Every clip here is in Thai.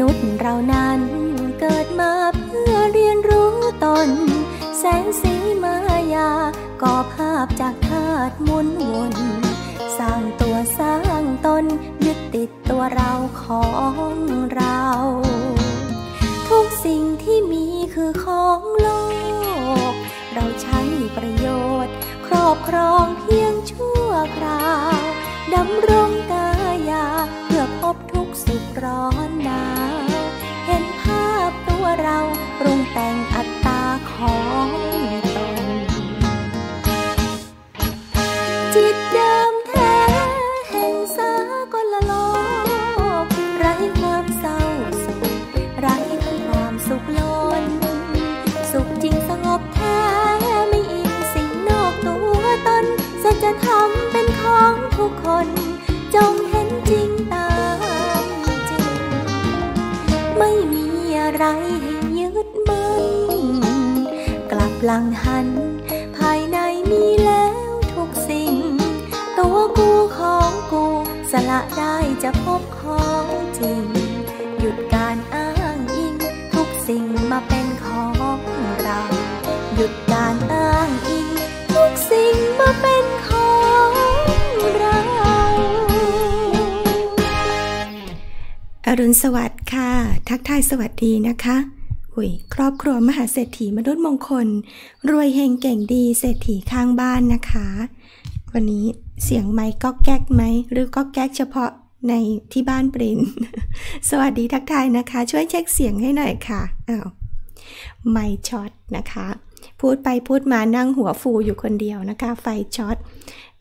นุษย์เรานั้นเกิดมาเพื่อเรียนรู้ตนแสงสีมายาก่อภาพจากธาตุมุนวนสร้างตัวสร้างตนยึดติดตัวเราของเราทุกสิ่งที่มีคือของโลกเราใช้ประโยชน์ครอบครองเพียงชั่วคราวดำรงกายาเพื่อพบทุกสุขร้อนังหัน ภายในมีแล้วทุกสิ่ง ตัวกูของกูสละได้จะพบของจริง หยุดการอ้างอิง ทุกสิ่งมาเป็นของเรา หยุดการอ้างอิงทุกสิ่งมาเป็นของเราอรุณสวัสดิ์ค่ะ ทักทายสวัสดีนะคะอุยครอบครัวมหาเศรษฐีมนุษย์มงคลรวยเฮงเก่งดีเศรษฐีข้างบ้านนะคะ วันนี้เสียงไม้ก็แก๊กไหม หรือก็แก๊กเฉพาะในที่บ้านปรินสวัสดีทักทายนะคะ ช่วยเช็คเสียงให้หน่อยค่ะอ้าวไม่ช็อต นะคะ พูดไปพูดมานั่งหัวฟูอยู่คนเดียวนะคะไฟช็อต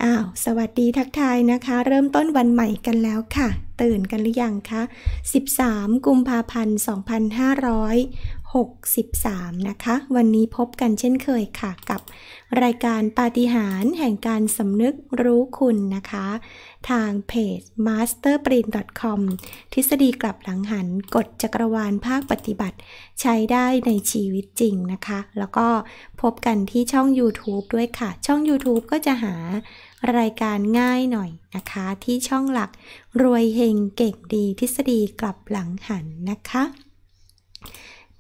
อ้าวสวัสดีทักทายนะคะ เริ่มต้นวันใหม่กันแล้วค่ะ ตื่นกันหรือยังคะ13กุมภาพันธ์63นะคะ วันนี้พบกันเช่นเคยค่ะกับ รายการปาฏิหาริย์แห่งการสำนึกรู้คุณนะคะ ทางเพจ masterbrain.com ทฤษฎีกลับหลังหันกฎจักรวาลภาคปฏิบัติใช้ได้ในชีวิตจริงนะคะ แล้วก็พบกันที่ช่อง YouTube ด้วยค่ะ ช่อง YouTube ก็จะหารายการง่ายหน่อยนะคะ ที่ช่องหลักรวยเฮงเก่งดีทฤษฎีกลับหลังหันนะคะ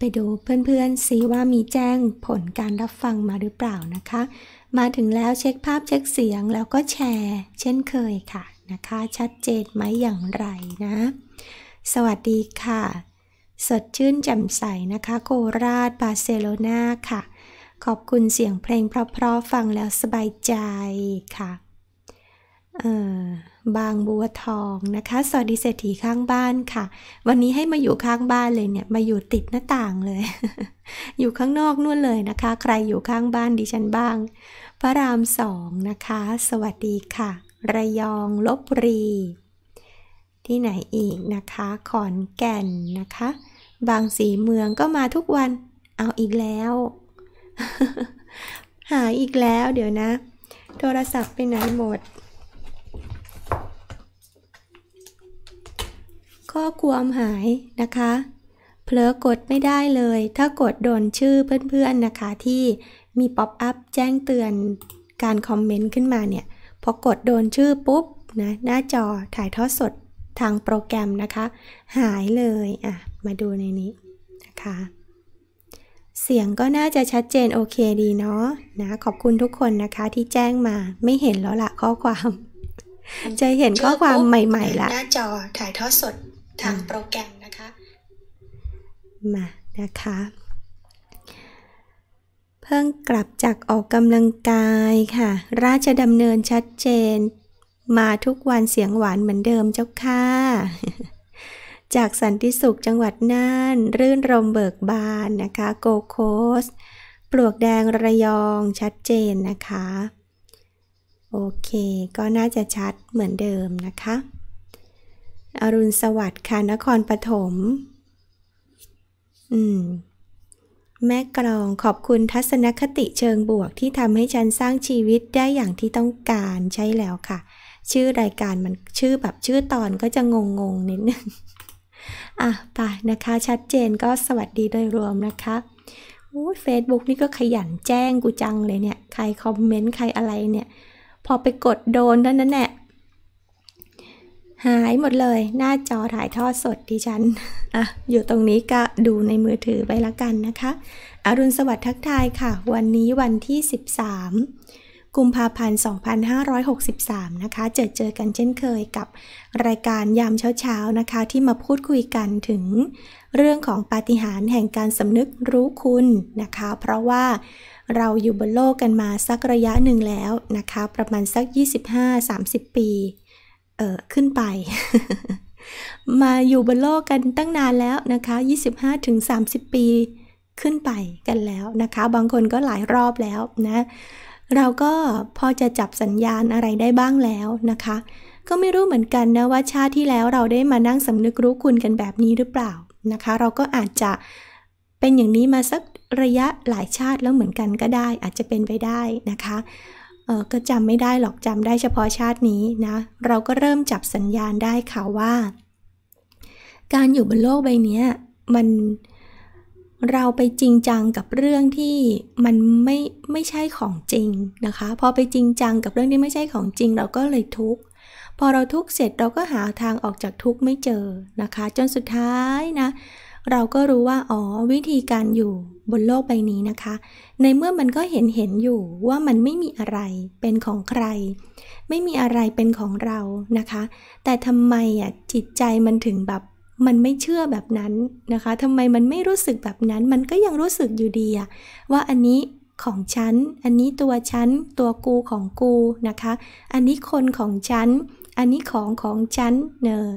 ไปดูเพื่อนๆซิว่ามีแจ้งผลการรับฟังมาหรือเปล่านะคะ มาถึงแล้วเช็คภาพเช็คเสียงแล้วก็แชร์เช่นเคยค่ะนะคะ ชัดเจนไหมอย่างไรนะ สวัสดีค่ะ สดชื่นแจ่มใสนะคะโคราชบาร์เซโลนาค่ะ ขอบคุณเสียงเพลงเพราะๆ ฟังแล้วสบายใจค่ะบางบัวทองนะคะสวัสดีเศรษฐีข้างบ้านค่ะ วันนี้ให้มาอยู่ข้างบ้านเลยเนี่ยมาอยู่ติดหน้าต่างเลย อยู่ข้างนอกนู่นเลยนะคะ ใครอยู่ข้างบ้านดิฉันบ้าง พระรามสองนะคะสวัสดีค่ะ ระยองลบบุรี ที่ไหนอีกนะคะขอนแก่นนะคะ บางสีเมืองก็มาทุกวันเอาอีกแล้ว หาอีกแล้วเดี๋ยวนะ โทรศัพท์ไปไหนหมดข้อความหายนะคะเผลอกดไม่ได้เลย ถ้ากดโดนชื่อเพื่อนๆนะคะที่มีป๊อปอัพแจ้งเตือนการคอมเมนต์ขึ้นมาเนี่ย พอกดโดนชื่อปุ๊บนะหน้าจอถ่ายทอดสดทางโปรแกรมนะคะ หายเลย อ่ะมาดูในนี้นะคะ เสียงก็น่าจะชัดเจนโอเคดีเนาะนะขอบคุณทุกคนนะคะที่แจ้งมาไม่เห็นแล้วละข้อความจะเห็นข้อความใหม่ๆละหน้าจอถ่ายทอดสดทางโปรแกรมนะคะมานะคะ เพิ่งกลับจากออกกำลังกายค่ะ ราชดำเนินชัดเจน มาทุกวันเสียงหวานเหมือนเดิมเจ้าค่ะ จากสันติสุขจังหวัดน่านรื่นรมเบิกบานนะคะโกโคสปลวกแดงระยองชัดเจนนะคะ โอเค ก็น่าจะชัดเหมือนเดิมนะคะอรุณสวัสดิ์ค่ะนครปฐมอืม แม่กรองขอบคุณทัศนคติเชิงบวกที่ทำให้ฉันสร้างชีวิตได้อย่างที่ต้องการใช่แล้วค่ะ ชื่อรายการมันชื่อแบบชื่อตอนก็จะงงงนิดนึงอ่ะ ไปนะคะ ชัดเจนก็สวัสดีโดยรวมนะคะอู้เฟซบุ๊กนี่ก็ขยันแจ้งกูจังเลยเนี่ยใครคอมเมนต์ใครอะไรเนี่ย พอไปกดโดนเท่านั้นแหละหายหมดเลยหน้าจอถ่ายทอดสด ดิฉัน อ่ะ อยู่ตรงนี้ก็ดูในมือถือไปละกันนะคะ อรุณสวัสดิ์ทักทายค่ะ วันนี้วันที่ 13 กุมภาพันธ์ 2563 นะคะเจอเจอกันเช่นเคยกับรายการยามเช้าๆนะคะ ที่มาพูดคุยกันถึง เรื่องของปาฏิหาริย์แห่งการสำนึกรู้คุณนะคะ เพราะว่าเราอยู่บนโลกกันมาสักระยะหนึ่งแล้วนะคะ ประมาณสัก 25-30 ปีออขึ้นไป มาอยู่บนโลกกันตั้งนานแล้วนะคะ 25-30 ปี ขึ้นไปกันแล้วนะคะ บางคนก็หลายรอบแล้วนะ เราก็พอจะจับสัญญาณอะไรได้บ้างแล้วนะคะ ก็ไม่รู้เหมือนกันนะว่าชาติที่แล้วเราได้มานั่งสำนึกรู้คุณกันแบบนี้หรือเปล่านะคะ เราก็อาจจะเป็นอย่างนี้มาสักระยะหลายชาติแล้วเหมือนกันก็ได้อาจจะเป็นไปได้นะคะออก็จำไม่ได้หรอกจำได้เฉพาะชาตินี้นะ เราก็เริ่มจับสัญญาณได้ค่ะว่า การอยู่บนโลกใบนี้มันเราไปจริงจังกับเรื่องที่มันไม่ไม่ใช่ของจริงนะคะ พอไปจริงจังกับเรื่องที่ไม่ใช่ของจริงเราก็เลยทุกข์พอเราทุกข์เสร็จเราก็หาทางออกจากทุกข์ไม่เจอนะคะ จนสุดท้ายนะเราก็รู้ว่า อ๋อ วิธีการอยู่บนโลกใบนี้นะคะ ในเมื่อมันก็เห็นเห็นอยู่ว่ามันไม่มีอะไรเป็นของใคร ไม่มีอะไรเป็นของเรานะคะ แต่ทำไมอ่ะจิตใจมันถึงแบบมันไม่เชื่อแบบนั้นนะคะทำไมมันไม่รู้สึกแบบนั้นมันก็ยังรู้สึกอยู่ดีอะว่าอันนี้ของ ฉัน อันนี้ตัว ฉัน ตัวกูของกูนะคะ อันนี้คนของฉันอันนี้ของของฉันเนอ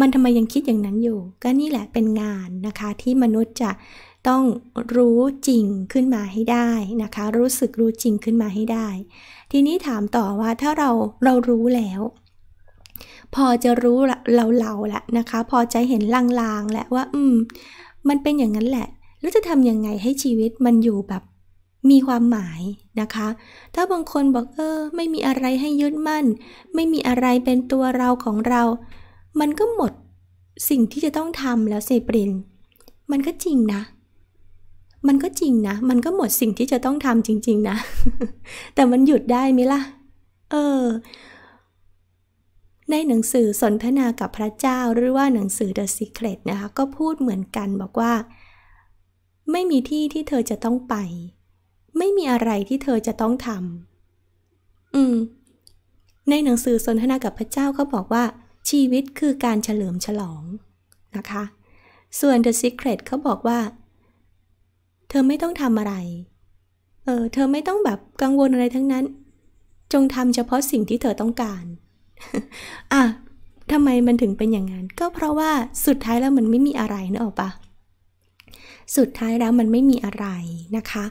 มันทำไมยังคิดอย่างนั้นอยู่ ก็นี่แหละเป็นงานนะคะ ที่มนุษย์จะต้องรู้จริงขึ้นมาให้ได้นะคะ รู้สึกรู้จริงขึ้นมาให้ได้ ทีนี้ถามต่อว่าถ้าเราเรารู้แล้ว พอจะรู้เราเราละนะคะ พอจะเห็นลาง ๆแหละว่า อืม มันเป็นอย่างนั้นแหละแล้วจะทำยังไงให้ชีวิตมันอยู่แบบมีความหมายนะคะ ถ้าบางคนบอกเออไม่มีอะไรให้ยึดมั่น ไม่มีอะไรเป็นตัวเราของเรามันก็หมดสิ่งที่จะต้องทำแล้วเซปรินมันก็จริงนะ มันก็จริงนะ มันก็หมดสิ่งที่จะต้องทำจริง ๆนะ แต่มันหยุดได้ไหมล่ะ เออ ในหนังสือสนทนากับพระเจ้าหรือว่าหนังสือ The Secret นะคะ ก็พูดเหมือนกันบอกว่า ไม่มีที่ที่เธอจะต้องไป ไม่มีอะไรที่เธอจะต้องทำอืม ในหนังสือสนทนา กับพระเจ้าเขาบอกว่าชีวิตคือการเฉลิมฉลองนะคะ ส่วน The Secret เขาบอกว่า เธอไม่ต้องทำอะไรเออเธอไม่ต้องแบบกังวลอะไรทั้งนั้น จงทำเฉพาะสิ่งที่เธอต้องการอ่ะทำไมมันถึงเป็นอย่างนั้น ก็เพราะว่าสุดท้ายแล้วมันไม่มีอะไรนะออกปะสุดท้ายแล้วมันไม่มีอะไรนะคะ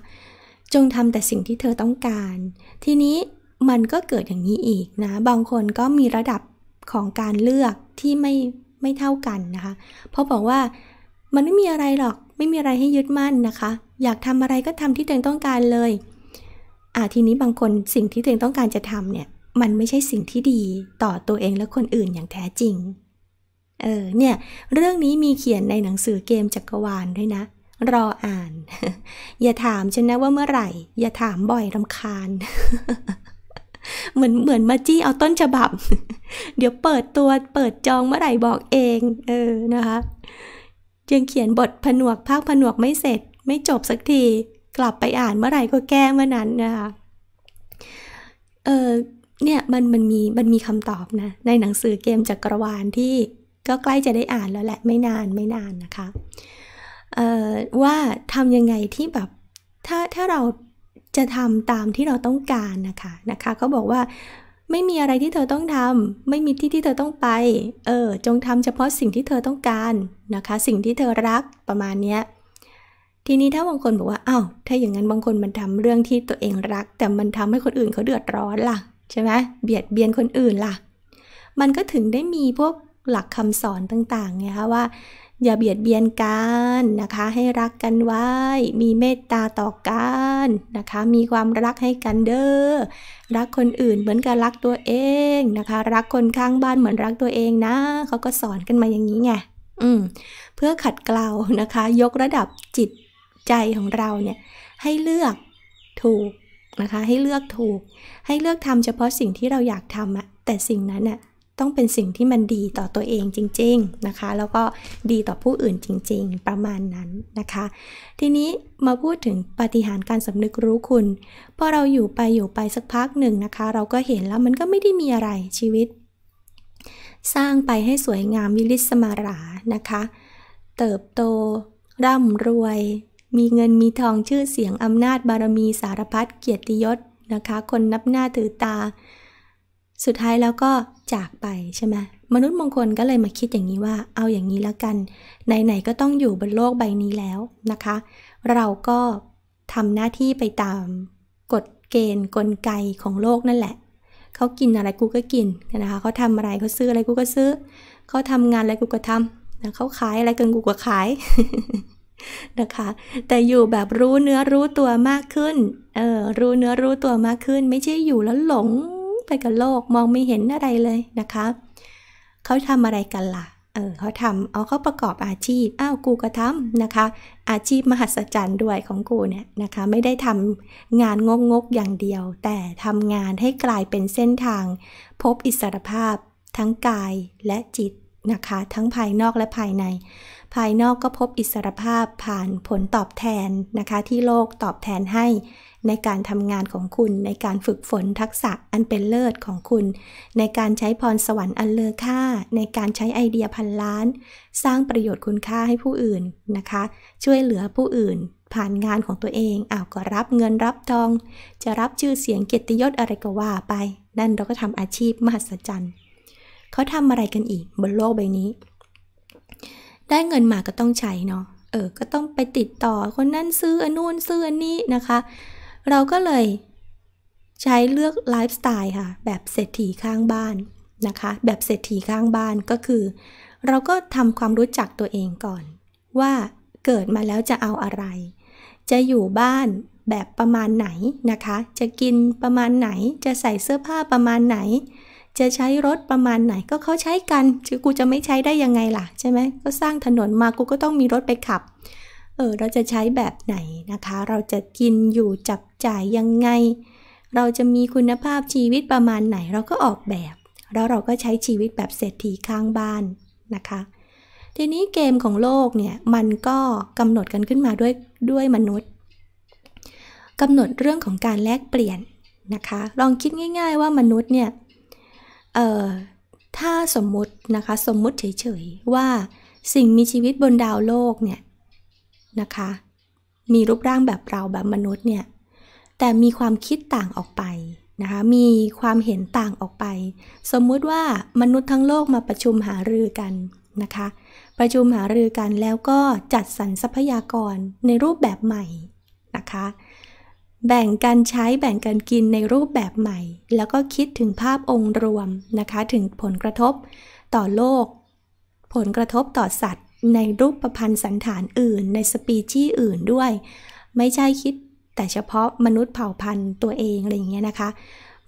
จงทำแต่สิ่งที่เธอต้องการ ทีนี้มันก็เกิดอย่างนี้อีกนะ บางคนก็มีระดับของการเลือกที่ไม่ไม่เท่ากันนะคะ เพราะบอกว่า มันไม่มีอะไรหรอกไม่มีอะไรให้ยึดมั่นนะคะ อยากทำอะไรก็ทำที่ตัวเองต้องการเลยอ่าทีนี้บางคนสิ่งที่ตัวเองต้องการจะทำเนี่ย มันไม่ใช่สิ่งที่ดีต่อตัวเองและคนอื่นอย่างแท้จริง เออเนี่ยเรื่องนี้มีเขียนในหนังสือเกมจักกรวาลด้วยนะ รออ่าน อย่าถามฉันนะว่าเมื่อไหร่ อย่าถามบ่อยรำคาญเหมือนเหมือนมาจี้เอาต้นฉบับ เดี๋ยวเปิดตัวเปิดจองเมื่อไหร่บอกเอง เออนะคะ ยังเขียนบทผนวกภาคผนวกไม่เสร็จ ไม่จบสักทีกลับไปอ่านเมื่อไหร่ก็แก้เมื่อนั้นนะคะ เออเนี่ยมันมันมีมันมีคำตอบนะในหนังสือเกมจักรวาลที่ก็ใกล้จะได้อ่านแล้วแหละไม่นานไม่นานนะคะ เออว่าทำยังไงที่แบบถ้าถ้าเราจะทำตามที่เราต้องการนะคะ นะคะเขาบอกว่าไม่มีอะไรที่เธอต้องทำไม่มีที่ที่เธอต้องไป เออจงทำเฉพาะสิ่งที่เธอต้องการนะคะ สิ่งที่เธอรักประมาณเนี้ยทีนี้ถ้าบางคนบอกว่าอา้าวถ้าอย่างนั้นบางคนมันทำเรื่องที่ตัวเองรัก แต่มันทำให้คนอื่นเขาเดือดร้อนล่ะใช่ไหมเบียดเบียนคนอื่นล่ะมันก็ถึงได้มีพวกหลักคำสอนต่างๆไงคะว่าอย่าเบียดเบียนกันนะคะ ให้รักกันไว้มีเมตตาต่อกันนะคะ มีความรักให้กันเด้อรักคนอื่นเหมือนกับรักตัวเองนะคะ รักคนข้างบ้านเหมือนรักตัวเองนะ เขาก็สอนกันมาอย่างนี้ไงเพื่อขัดเกลานะคะ ยกระดับจิตใจของเราเนี่ยให้เลือกถูกนะคะ ให้เลือกถูกให้เลือกทำเฉพาะสิ่งที่เราอยากทำอะแต่สิ่งนั้นอะต้องเป็นสิ่งที่มันดีต่อตัวเองจริงๆนะคะ แล้วก็ดีต่อผู้อื่นจริงๆ ประมาณนั้นนะคะ ทีนี้มาพูดถึงปฏิหารการสำนึกรู้คุณพอเราอยู่ไปอยู่ไปสักพักหนึ่งนะคะ เราก็เห็นแล้วมันก็ไม่ได้มีอะไรชีวิต สร้างไปให้สวยงามวิลิสมารานะคะ เติบโต ร่ำรวย มีเงินมีทองชื่อเสียงอำนาจบารมีสารพัดเกียรติยศนะคะ คนนับหน้าถือตาสุดท้ายแล้วก็จากไปใช่ไหมมนุษย์มงคลก็เลยมาคิดอย่างนี้ว่า เอาอย่างนี้แล้วกันไหนๆก็ต้องอยู่บนโลกใบนี้แล้วนะคะ เราก็ทำหน้าที่ไปตามกฎเกณฑ์กลไกของโลกนั่นแหละเขากินอะไรกูก็กินนะคะเขาทำอะไรเขาซื้ออะไรกูก็ซื้อเขาทำงานอะไรกูก็ทำนะเขาขายอะไรกันกูก็ขายนะคะแต่อยู่แบบรู้เนื้อรู้ตัวมากขึ้นเออรู้เนื้อรู้ตัวมากขึ้น ไม่ใช่อยู่แล้วหลงไปกับโลกมองไม่เห็นอะไรเลยนะคะ เขาทำอะไรกันละ่ะเออเขาทำเอาเขาประกอบอาชีพอ้าวกูก็ทำนะคะ อาชีพมหัศจรรย์ด้วยของกูเนี่ยนะคะ ไม่ได้ทำงานงกงกอย่างเดียว แต่ทำงานให้กลายเป็นเส้นทาง พบอิสรภาพ ทั้งกายและจิตนะคะ ทั้งภายนอกและภายในภายนอกก็พบอิสรภาพผ่านผลตอบแทนนะคะ ที่โลกตอบแทนให้ ในการทำงานของคุณในการฝึกฝนทักษะอันเป็นเลิศของคุณ ในการใช้พรสวรรค์อันเลอค่า ในการใช้ไอเดียพันล้าน สร้างประโยชน์คุณค่าให้ผู้อื่นนะคะ ช่วยเหลือผู้อื่น ผ่านงานของตัวเองอ้าวก็รับเงินรับทอง จะรับชื่อเสียงเกียรติยศอะไรก็ว่าไปนั่นเราก็ทำอาชีพมหัศจรรย์เขาทำอะไรกันอีกบนโลกใบนี้ได้เงินมาก็ต้องใช้เนาะ เออ ก็ต้องไปติดต่อคนนั้นซื้ออันนู่นซื้ออันนี้นะคะ เราก็เลยใช้เลือกไลฟ์สไตล์ค่ะ แบบเศรษฐีข้างบ้านนะคะ แบบเศรษฐีข้างบ้านก็คือ เราก็ทำความรู้จักตัวเองก่อน ว่าเกิดมาแล้วจะเอาอะไร จะอยู่บ้านแบบประมาณไหนนะคะ จะกินประมาณไหน จะใส่เสื้อผ้าประมาณไหนจะใช้รถประมาณไหนก็เขาใช้กันือกูจะไม่ใช้ได้ยังไงล่ะใช่ไหมก็สร้างถนนมากูก็ต้องมีรถไปขับ เออเราจะใช้แบบไหนนะคะ เราจะกินอยู่จับจ่ายยังไง เราจะมีคุณภาพชีวิตประมาณไหนเราก็ออกแบบ แล้วเราก็ใช้ชีวิตแบบเศรษฐีข้างบ้านนะคะ ทีนี้เกมของโลกเนี่ยมันก็กำหนดกันขึ้นมาด้วยด้วยมนุษย์กำหนดเรื่องของการแลกเปลี่ยนนะคะ ลองคิดง่าย ๆ ว่ามนุษย์เนี่ยเอ่อ ถ้าสมมุตินะคะ สมมุติเฉยๆ ว่าสิ่งมีชีวิตบนดาวโลกเนี่ยนะคะ มีรูปร่างแบบเราแบบมนุษย์เนี่ย แต่มีความคิดต่างออกไปนะคะ มีความเห็นต่างออกไป สมมุติว่ามนุษย์ทั้งโลกมาประชุมหารือกันนะคะ ประชุมหารือกันแล้วก็จัดสรรทรัพยากรในรูปแบบใหม่นะคะแบ่งการใช้แบ่งการกินในรูปแบบใหม่ แล้วก็คิดถึงภาพองค์รวม นะคะ ถึงผลกระทบต่อโลก ผลกระทบต่อสัตว์ในรูปประพันธ์สันฐานอื่น ในสปีชีส์อื่นด้วย ไม่ใช่คิดแต่เฉพาะมนุษย์เผ่าพันธุ์ตัวเองอะไรอย่างเงี้ยนะคะ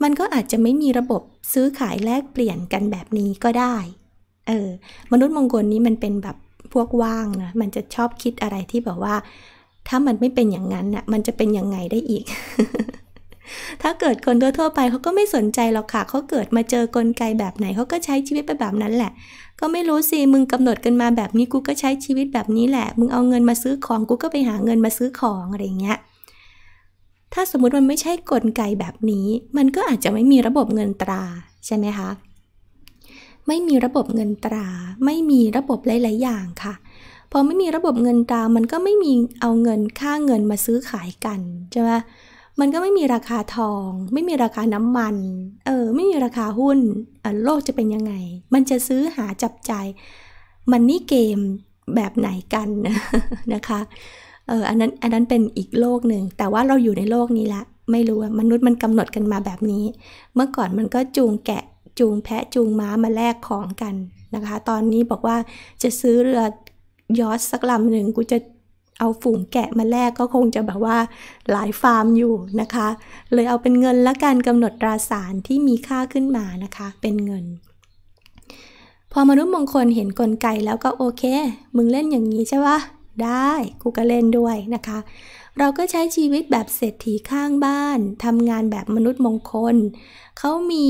มันก็อาจจะไม่มีระบบซื้อขายแลกเปลี่ยนกันแบบนี้ก็ได้ เออ มนุษย์มงกลนี้มันเป็นแบบพวกว่างนะมันจะชอบคิดอะไรที่แบบว่าถ้ามันไม่เป็นอย่างนั้นน่ะมันจะเป็นยังไงได้อีก ถ้าเกิดคนทั่วไปเขาก็ไม่สนใจหรอกค่ะเขาเกิดมาเจอกลไกแบบไหน เขาก็ใช้ชีวิตไปแบบนั้นแหละ ก็ไม่รู้สิ มึงกำหนดกันมาแบบนี้ กูก็ใช้ชีวิตแบบนี้แหละ มึงเอาเงินมาซื้อของ กูก็ไปหาเงินมาซื้อของอะไรเงี้ย ถ้าสมมติมันไม่ใช่กลไกแบบนี้ มันก็อาจจะไม่มีระบบเงินตราใช่ไหมคะ ไม่มีระบบเงินตรา ไม่มีระบบหลาย ๆ อย่างค่ะพอไม่มีระบบเงินตรา มันก็ไม่มีเอาเงินค่าเงินมาซื้อขายกันใช่ไหมมันก็ไม่มีราคาทอง ไม่มีราคาน้ำมัน เออ ไม่มีราคาหุ้น โลกจะเป็นยังไง มันจะซื้อหาจับใจ มันนี่เกมแบบไหนกันนะคะ เอออันนั้น อันนั้นเป็นอีกโลกหนึ่ง แต่ว่าเราอยู่ในโลกนี้ละ ไม่รู้มนุษย์มันกำหนดกันมาแบบนี้ เมื่อก่อนมันก็จูงแกะ จูงแพะ จูงม้ามาแลกของกันนะคะ ตอนนี้บอกว่าจะซื้อเรือยอดสักลำหนึ่งกูจะเอาฝูงแกะมาแลกก็คงจะแบบว่า หลายฟาร์มอยู่นะคะเลยเอาเป็นเงินและการกำหนดตราสารที่มีค่าขึ้นมานะคะเป็นเงิน พอมนุษย์มงคลเห็นกลไกแล้วก็โอเค มึงเล่นอย่างนี้ใช่ปะได้กูก็เล่นด้วยนะคะ เราก็ใช้ชีวิตแบบเศรษฐีข้างบ้านทำงานแบบมนุษย์มงคล เขามี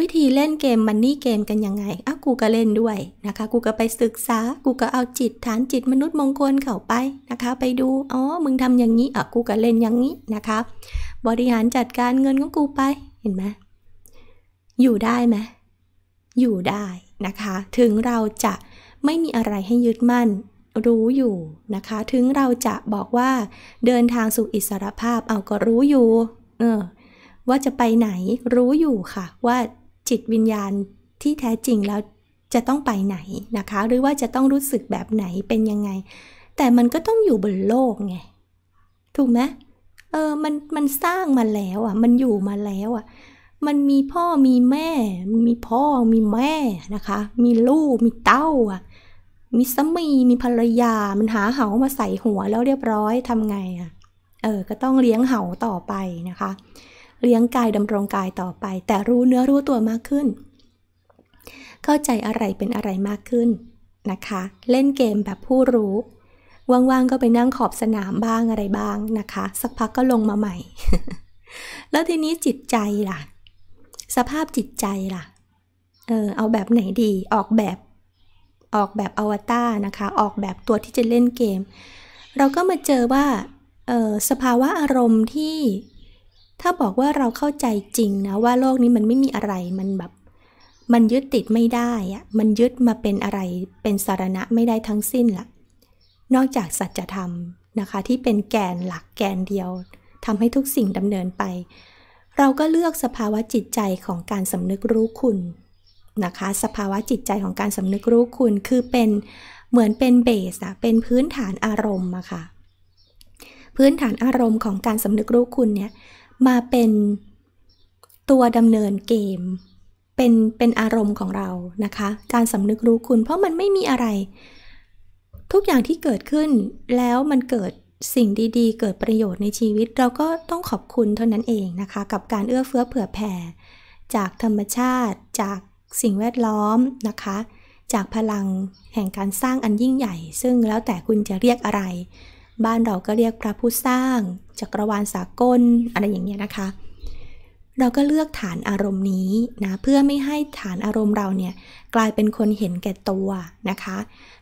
วิธีเล่นเกมมันนี่เกมกันยังไงอ่ะกูก็เล่นด้วยนะคะ กูก็ไปศึกษา กูก็เอาจิตฐานจิตมนุษย์มงคลเข้าไปนะคะ ไปดู อ๋อ มึงทำอย่างนี้อ่ะกูก็เล่นอย่างนี้นะคะ บริหารจัดการเงินของกูไป เห็นไหมอยู่ได้ไหมอยู่ได้นะคะ ถึงเราจะไม่มีอะไรให้ยึดมั่น รู้อยู่นะคะ ถึงเราจะบอกว่าเดินทางสู่อิสรภาพเอาก็รู้อยู่ เออ ว่าจะไปไหน รู้อยู่ค่ะ ว่าจิตวิญญาณที่แท้จริงแล้วจะต้องไปไหนนะคะ หรือว่าจะต้องรู้สึกแบบไหนเป็นยังไง แต่มันก็ต้องอยู่บนโลกไงถูกไหมเออ มันมันสร้างมาแล้วอ่ะ มันอยู่มาแล้วอ่ะ มันมีพ่อมีแม่มีพ่อมีแม่นะคะ มีลูกมีเต้าอ่ะ มีสามีมีภรรยามันหาเหามาใส่หัวแล้วเรียบร้อยทำไงอ่ะ เออ ก็ต้องเลี้ยงเหาต่อไปนะคะเลี้ยงกายดำรงกายต่อไป แต่รู้เนื้อรู้ตัวมากขึ้น เข้าใจอะไรเป็นอะไรมากขึ้นนะคะ เล่นเกมแบบผู้รู้ ว่างๆก็ไปนั่งขอบสนามบ้างอะไรบ้างนะคะ สักพักก็ลงมาใหม่ แล้วทีนี้จิตใจล่ะ สภาพจิตใจล่ะ เออเอาแบบไหนดี ออกแบบ ออกแบบอวตารนะคะ ออกแบบตัวที่จะเล่นเกม เราก็มาเจอว่าออสภาวะอารมณ์ที่ถ้าบอกว่าเราเข้าใจจริงนะว่าโลกนี้มันไม่มีอะไรมันแบบ มันยึดติดไม่ได้อะมันยึดมาเป็นอะไรเป็นสารณะไม่ได้ทั้งสิ้นละนอกจากสัจธรรมนะคะ ที่เป็นแกนหลักแกนเดียวทำให้ทุกสิ่งดำเนินไป เราก็เลือกสภาวะจิตใจของการสำนึกรู้คุณนะคะ สภาวะจิตใจของการสำนึกรู้คุณคือเป็นเหมือนเป็นเบสอะเป็นพื้นฐานอารมณ์อะค่ะ พื้นฐานอารมณ์ของการสำนึกรู้คุณเนี่ยมาเป็นตัวดำเนินเกม เป็นเป็นอารมณ์ของเรานะคะการสำนึกรู้คุณเพราะมันไม่มีอะไร ทุกอย่างที่เกิดขึ้นแล้วมันเกิดสิ่งดี ๆ เกิดประโยชน์ในชีวิต เราก็ต้องขอบคุณเท่านั้นเองนะคะ กับการเอื้อเฟื้อเผื่อแผ่จากธรรมชาติจากสิ่งแวดล้อมนะคะ จากพลังแห่งการสร้างอันยิ่งใหญ่ ซึ่งแล้วแต่คุณจะเรียกอะไรบ้านเราก็เรียกพระผู้สร้าง จักรวาลสากล อะไรอย่างเงี้ยนะคะ เราก็เลือกฐานอารมณ์นี้นะ เพื่อไม่ให้ฐานอารมณ์เราเนี่ยกลายเป็นคนเห็นแก่ตัวนะคะ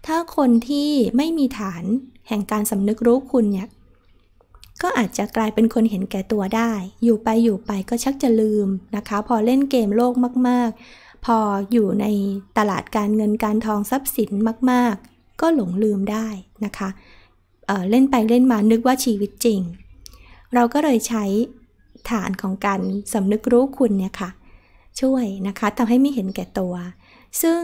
ถ้าคนที่ไม่มีฐานแห่งการสำนึกรู้คุณเนี่ย ก็อาจจะกลายเป็นคนเห็นแก่ตัวได้ อยู่ไปอยู่ไปก็ชักจะลืมนะคะ พอเล่นเกมโลกมากๆ พออยู่ในตลาดการเงินการทองทรัพย์สินมาก ๆ ก็หลงลืมได้นะคะเล่นไปเล่นมานึกว่าชีวิตจริง เราก็เลยใช้ฐานของการสำนึกรู้คุณเนี่ยค่ะช่วยนะคะทำให้ไม่เห็นแก่ตัว ซึ่ง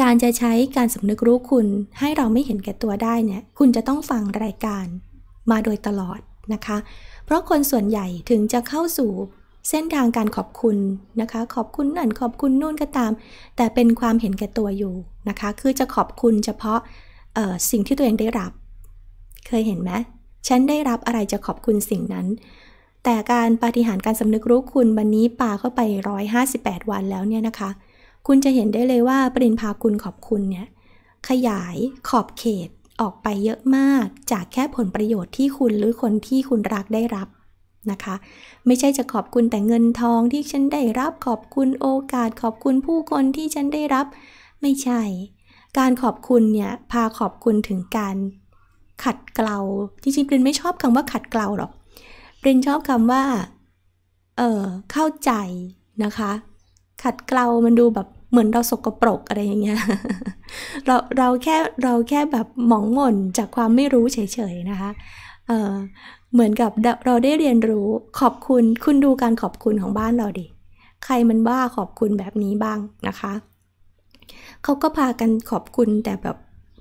การจะใช้การสำนึกรู้คุณ ให้เราไม่เห็นแก่ตัวได้เนี่ยคุณจะต้องฟังรายการมาโดยตลอดนะคะ เพราะคนส่วนใหญ่ถึงจะเข้าสู่เส้นทางการขอบคุณนะคะขอบคุณนั่นขอบคุณนู่นก็ตาม แต่เป็นความเห็นแก่ตัวอยู่นะคะคือจะขอบคุณเฉพาะสิ่งที่ตัวเองได้รับ เคยเห็นไหม ฉันได้รับอะไรจะขอบคุณสิ่งนั้น แต่การปฏิหารการสำนึกรู้คุณวันนี้ปาเข้าไป 158 วันแล้วเนี่ยนะคะ คุณจะเห็นได้เลยว่าปรินพาคุณขอบคุณเนี่ย ขยายขอบเขตออกไปเยอะมากจากแค่ผลประโยชน์ที่คุณหรือคนที่คุณรักได้รับนะคะ ไม่ใช่จะขอบคุณแต่เงินทองที่ฉันได้รับขอบคุณโอกาสขอบคุณผู้คนที่ฉันได้รับ ไม่ใช่การขอบคุณเนี่ย พาขอบคุณถึงการขัดเกลาจริงๆเรินไม่ชอบคำว่า ขัดเกลาหรอกเรินชอบคำว่าเออเข้าใจนะคะ ขัดเกลามันดูแบบเหมือนเราสกปรกอะไรอย่างเงี้ย เราเราแค่เราแค่แบบหมองหม่นจากความไม่รู้เฉยๆนะคะเออเหมือนกับเราได้เรียนรู้ขอบคุณคุณดูการขอบคุณของบ้านเราดิใครมันบ้าขอบคุณแบบนี้บ้างนะคะเขาก็พากันขอบคุณแต่แบบ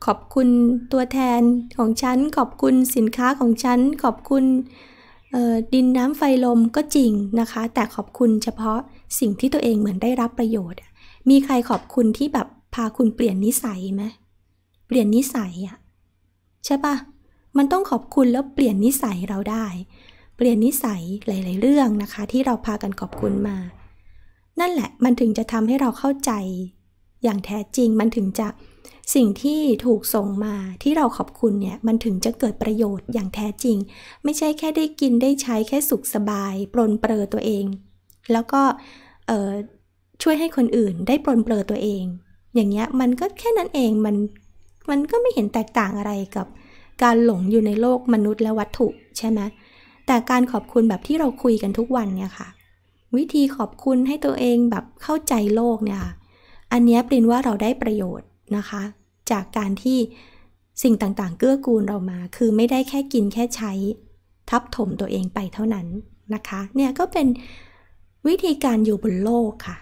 ขอบคุณตัวแทนของฉัน ขอบคุณสินค้าของฉันขอบคุณดินน้ำไฟลมก็จริงนะคะ แต่ขอบคุณเฉพาะสิ่งที่ตัวเองเหมือนได้รับประโยชน์มีใครขอบคุณที่แบบพาคุณเปลี่ยนนิสัยไหมเปลี่ยนนิสัยอะใช่ปะมันต้องขอบคุณแล้วเปลี่ยนนิสัยเราได้ เปลี่ยนนิสัยหลายๆเรื่องนะคะ ที่เราพากันขอบคุณมา นั่นแหละมันถึงจะทำให้เราเข้าใจอย่างแท้จริงมันถึงจะสิ่งที่ถูกส่งมาที่เราขอบคุณเนี่ย มันถึงจะเกิดประโยชน์อย่างแท้จริง ไม่ใช่แค่ได้กินได้ใช้แค่สุขสบายปลนเปลือตัวเอง แล้วก็ช่วยให้คนอื่นได้ปลนเปลือตัวเอง อย่างเงี้ยมันก็แค่นั้นเองมันมันก็ไม่เห็นแตกต่างอะไรกับการหลงอยู่ในโลกมนุษย์และวัตถุใช่ไหมแต่การขอบคุณแบบที่เราคุยกันทุกวันเนี่ยค่ะวิธีขอบคุณให้ตัวเองแบบเข้าใจโลกเนี่ยค่ะอันนี้ปรินว่าเราได้ประโยชน์นะคะ จากการที่สิ่งต่างๆ เกื้อกูลเรามา คือไม่ได้แค่กินแค่ใช้ทับถมตัวเองไปเท่านั้นนะคะ เนี่ยก็เป็นวิธีการอยู่บนโลกค่ะ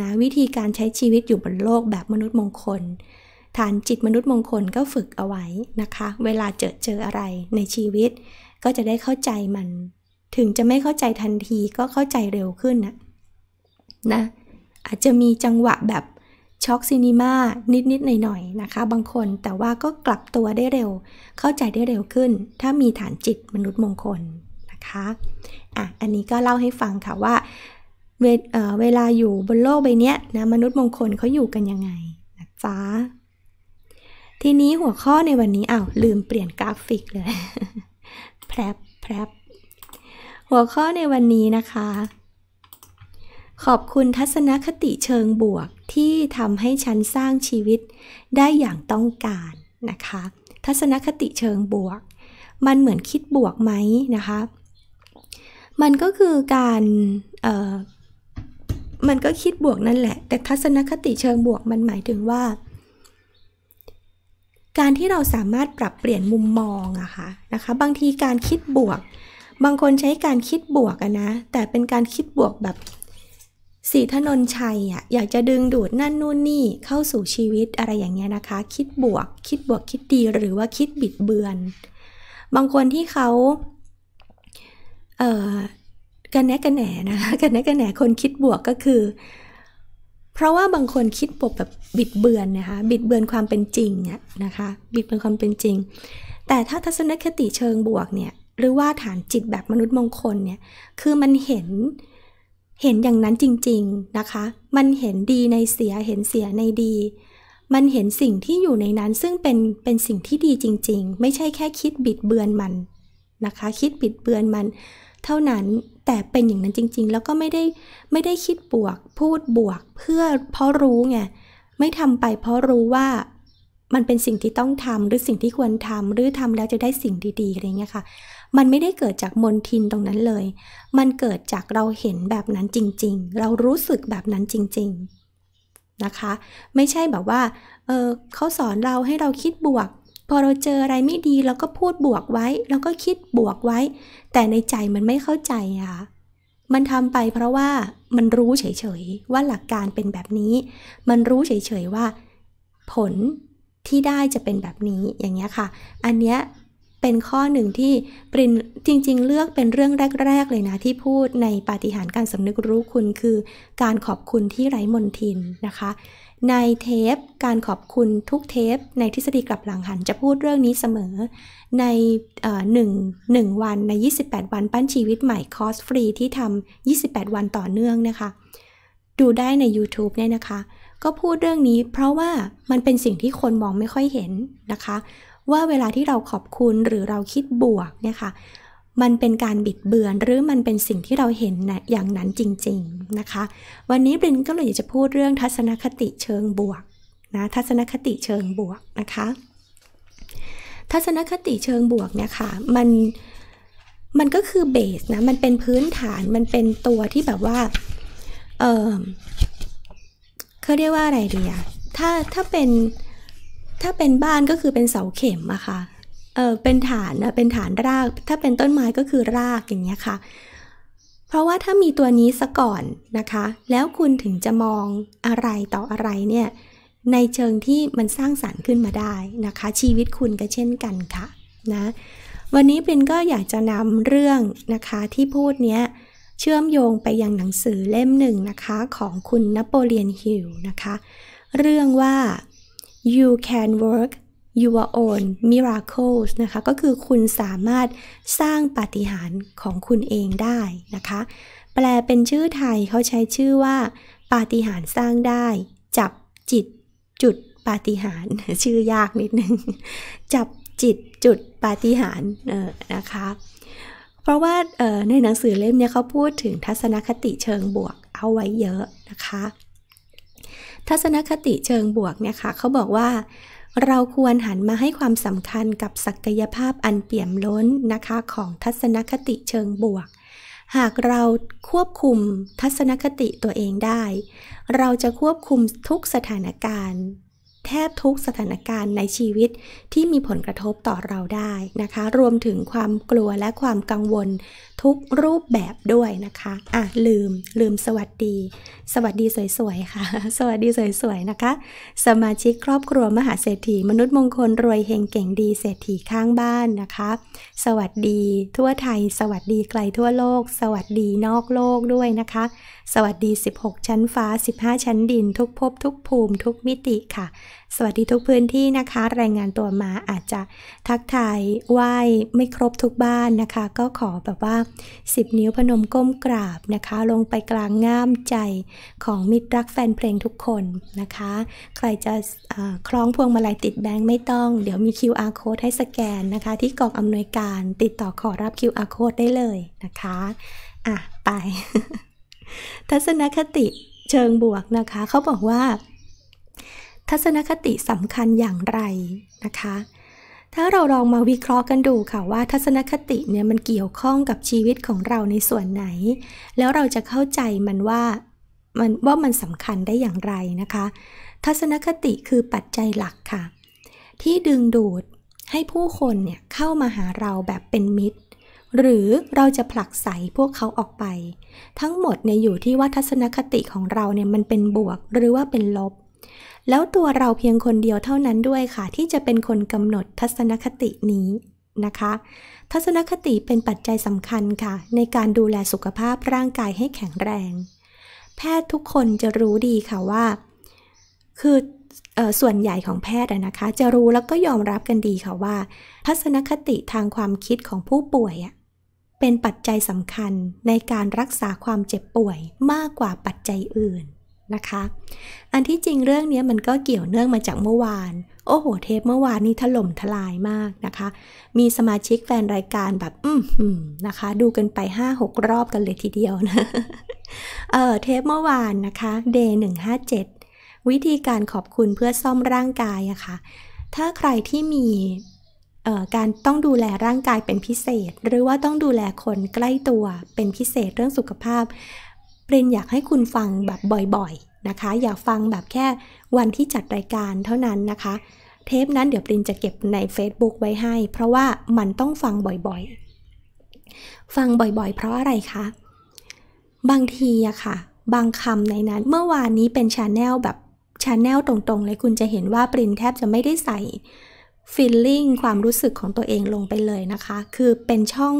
นะวิธีการใช้ชีวิตอยู่บนโลกแบบมนุษย์มงคล ฐานจิตมนุษย์มงคลก็ฝึกเอาไว้นะคะ เวลาเจอเจออะไรในชีวิต ก็จะได้เข้าใจมัน ถึงจะไม่เข้าใจทันทีก็เข้าใจเร็วขึ้นนะนะอาจจะมีจังหวะแบบช็อกซีนีมานิด ๆ หน่อย ๆ นะคะ บางคนแต่ว่าก็กลับตัวได้เร็ว เข้าใจได้เร็วขึ้น ถ้ามีฐานจิตมนุษย์มงคลนะคะอ่ะอันนี้ก็เล่าให้ฟังค่ะว่า เวเเวลาอยู่บนโลกใบนี้นะมนุษย์มงคลเขาอยู่กันยังไงนะจ๊ะทีนี้หัวข้อในวันนี้อา้าวลืมเปลี่ยนกราฟิกเลยแพรบแพรบหัวข้อในวันนี้นะคะขอบคุณทัศนคติเชิงบวกที่ทำให้ฉันสร้างชีวิตได้อย่างต้องการนะคะทัศนคติเชิงบวก มันเหมือนคิดบวกไหมนะคะมันก็คือการมันก็คิดบวกนั่นแหละ แต่ทัศนคติเชิงบวกมันหมายถึงว่า การที่เราสามารถปรับเปลี่ยนมุมมองอะคะ่ะนะคะบางทีการคิดบวก บางคนใช้การคิดบวกอะนะแต่เป็นการคิดบวกแบบสีธนนชัยอ่ะอยากจะดึงดูดนั่นนู่นนี่เข้าสู่ชีวิตอะไรอย่างเงี้ยนะคะคิดบวกคิดบวกคิดดีหรือว่าคิดบิดเบือน บางคนที่เขาเอ่อกันแนะกันแหนนะคะกันแนะกันแหนคนคิดบวกก็คือ เพราะว่าบางคนคิดบวกแบบบิดเบือนนะคะบิดเบือนความเป็นจริงอะนะคะบิดเบือนความเป็นจริง แต่ถ้าทัศนคติเชิงบวกเนี่ยหรือว่าฐานจิตแบบมนุษย์มงคลเนี่ยคือมันเห็นเห็นอย่างนั้นจริง ๆ นะคะ มันเห็นดีในเสีย เห็นเสียในดี มันเห็นสิ่งที่อยู่ในนั้น ซึ่งเป็นเป็นสิ่งที่ดีจริง ๆ ไม่ใช่แค่คิดบิดเบือนมันนะคะ คิดบิดเบือนมัน เท่านั้น แต่เป็นอย่างนั้นจริง ๆ แล้วก็ไม่ได้ไม่ได้คิดบวก พูดบวกเพื่อเพราะรู้ไง ไม่ทำไปเพราะรู้ว่า มันเป็นสิ่งที่ต้องทำหรือสิ่งที่ควรทำหรือทำแล้วจะได้สิ่งดีๆอะไรเงี้ยค่ะมันไม่ได้เกิดจากมนทินตรงนั้นเลย มันเกิดจากเราเห็นแบบนั้นจริง ๆ เรารู้สึกแบบนั้นจริง ๆ นะคะ ไม่ใช่แบบว่า เออเขาสอนเราให้เราคิดบวก พอเราเจออะไรไม่ดีเราก็พูดบวกไว้ แล้วก็คิดบวกไว้ แต่ในใจมันไม่เข้าใจค่ะ มันทำไปเพราะว่ามันรู้เฉยๆ ว่าหลักการเป็นแบบนี้ มันรู้เฉยๆ ว่า ผลที่ได้จะเป็นแบบนี้ อย่างเงี้ยค่ะ อันเนี้ยเป็นข้อหนึ่งที่ปรินจริงๆ เลือกเป็นเรื่องแรก ๆ เลยนะ ที่พูดในปาฏิหาริย์การสำนึกรู้คุณคือการขอบคุณที่ไร้มนทินนะคะ ในเทปการขอบคุณทุกเทปในทฤษฎีกลับหลังหันจะพูดเรื่องนี้เสมอในหนึ่งหนึ่งวันใน 28 วัน ปั้นชีวิตใหม่คอร์สฟรี ที่ทำ28 วันต่อเนื่องนะคะ ดูได้ใน YouTube เนี่ยนะคะ ก็พูดเรื่องนี้ เพราะว่ามันเป็นสิ่งที่คนมองไม่ค่อยเห็นนะคะว่าเวลาที่เราขอบคุณหรือเราคิดบวกเนี่ยค่ะมันเป็นการบิดเบือนหรือมันเป็นสิ่งที่เราเห็นนะอย่างนั้นจริงๆนะคะ วันนี้บรินก็เลยอยากจะพูดเรื่องทัศนคติเชิงบวกนะทัศนคติเชิงบวกนะคะ ทัศนคติเชิงบวกเนี่ยค่ะมัน มันก็คือเบสนะมันเป็นพื้นฐานมันเป็นตัวที่แบบว่าเออเขาเรียกว่าอะไรดีอะถ้าถ้าเป็นถ้าเป็นบ้านก็คือเป็นเสาเข็มอะค่ะ เออเป็นฐานเป็นฐานราก ถ้าเป็นต้นไม้ก็คือรากอย่างเงี้ยค่ะ เพราะว่าถ้ามีตัวนี้ซะก่อนนะคะ แล้วคุณถึงจะมองอะไรต่ออะไรเนี่ย ในเชิงที่มันสร้างสารรค์ขึ้นมาได้นะคะ ชีวิตคุณก็เช่นกันค่ะนะ วันนี้เป็นก็อยากจะนำเรื่องนะคะที่พูดเนี้ยเชื่อมโยงไปยังหนังสือเล่มหนึ่งนะคะของคุณนโปเลียนฮิลนะคะ เรื่องว่า you can work your own miracles นะคะ ก็คือคุณสามารถสร้างปาฏิหาริย์ของคุณเองได้นะคะ แปลเป็นชื่อไทยเขาใช้ชื่อว่า ปาฏิหาริย์สร้างได้จับจิตจุดปาฏิหาริย์ชื่อยากนิดนึง จับจิตจุดปาฏิหาริย์นะคะ เพราะว่าในหนังสือเล่มนี้เขาพูดถึงทัศนคติเชิงบวกเอาไว้เยอะนะคะทัศนคติเชิงบวกเนี่ยค่ะเขาบอกว่าเราควรหันมาให้ความสำคัญกับศักยภาพอันเปี่ยมล้นนะคะของทัศนคติเชิงบวก หากเราควบคุมทัศนคติตัวเองได้เราจะควบคุมทุกสถานการณ์แทบทุกสถานการณ์ในชีวิตที่มีผลกระทบต่อเราได้นะคะ รวมถึงความกลัวและความกังวลทุกรูปแบบด้วยนะคะอ่ะลืม ลืมสวัสดี สวัสดีสวยๆค่ะ สวัสดีสวยๆนะคะ สมาชิกครอบครัวมหาเศรษฐีมนุษย์มงคล รวยเฮงเก่งดีเศรษฐีข้างบ้านนะคะ สวัสดีทั่วไทย สวัสดีไกลทั่วโลก สวัสดีนอกโลกด้วยนะคะสวัสดี 16 ชั้นฟ้า 15 ชั้นดินทุกภพทุกภูมิทุกมิติค่ะ สวัสดีทุกพื้นที่นะคะรายงานตัวมาอาจจะทักทายไหว้ ไม่ครบทุกบ้านนะคะ ก็ขอแบบว่า 10 นิ้วพนมก้มกราบนะคะ ลงไปกลางง่ามใจของมิตรรักแฟนเพลงทุกคนนะคะ ใครจะคล้องพวงมาลัยติดแบงค์ไม่ต้อง เดี๋ยวมี QR code ให้สแกนนะคะ ที่กองอำนวยการติดต่อขอรับ QR code ได้เลยนะคะอ่ะไปทัศนคติเชิงบวกนะคะเขาบอกว่า ทัศนคติสำคัญอย่างไรนะคะ ถ้าเราลองมาวิเคราะห์กันดูค่ะว่า ทัศนคติเนี่ย มันเกี่ยวข้องกับชีวิตของเราในส่วนไหน แล้วเราจะเข้าใจมันว่ามันว่ามันสำคัญได้อย่างไรนะคะ ทัศนคติคือปัจจัยหลักค่ะ ที่ดึงดูดให้ผู้คนเนี่ยเข้ามาหาเราแบบเป็นมิตร หรือเราจะผลักไสพวกเขาออกไปทั้งหมดเนี่ยอยู่ที่ว่าทัศนคติของเราเนี่ยมันเป็นบวกหรือว่าเป็นลบ แล้วตัวเราเพียงคนเดียวเท่านั้นด้วยค่ะ ที่จะเป็นคนกำหนดทัศนคตินี้นะคะ ทัศนคติเป็นปัจจัยสำคัญค่ะ ในการดูแลสุขภาพร่างกายให้แข็งแรง แพทย์ทุกคนจะรู้ดีค่ะว่า คือส่วนใหญ่ของแพทย์นะคะ จะรู้แล้วก็ยอมรับกันดีค่ะว่า ทัศนคติทางความคิดของผู้ป่วยเป็นปัจจัยสำคัญในการรักษาความเจ็บป่วยมากกว่าปัจจัยอื่นนะคะ อันที่จริงเรื่องนี้มันก็เกี่ยวเนื่องมาจากเมื่อวาน โอ้โห เทปเมื่อวานนี้ถล่มทลายมากนะคะ มีสมาชิกแฟนรายการแบบอืมนะคะดูกันไป5-6รอบกันเลยทีเดียวนะ เออเทปเมื่อวานนะคะเดย์หนึ่งห้าเจ็ดวิธีการขอบคุณเพื่อซ่อมร่างกายอะคะ่ะ ถ้าใครที่มีการต้องดูแลร่างกายเป็นพิเศษ หรือว่าต้องดูแลคนใกล้ตัวเป็นพิเศษเรื่องสุขภาพ ปรินอยากให้คุณฟังแบบบ่อยๆนะคะ อย่าฟังแบบแค่วันที่จัดรายการเท่านั้นนะคะ เทปนั้นเดี๋ยวปรินจะเก็บใน Facebook ไว้ให้ เพราะว่ามันต้องฟังบ่อยๆ ฟังบ่อยๆ เพราะอะไรคะบางทีอะค่ะ บางคำในนั้นเมื่อวานนี้เป็นชาแนลแบบชาแนลตรงๆเลยคุณจะเห็นว่าปรินแทบจะไม่ได้ใส่ฟีลลิ่งความรู้สึกของตัวเองลงไปเลยนะคะ คือเป็นช่อง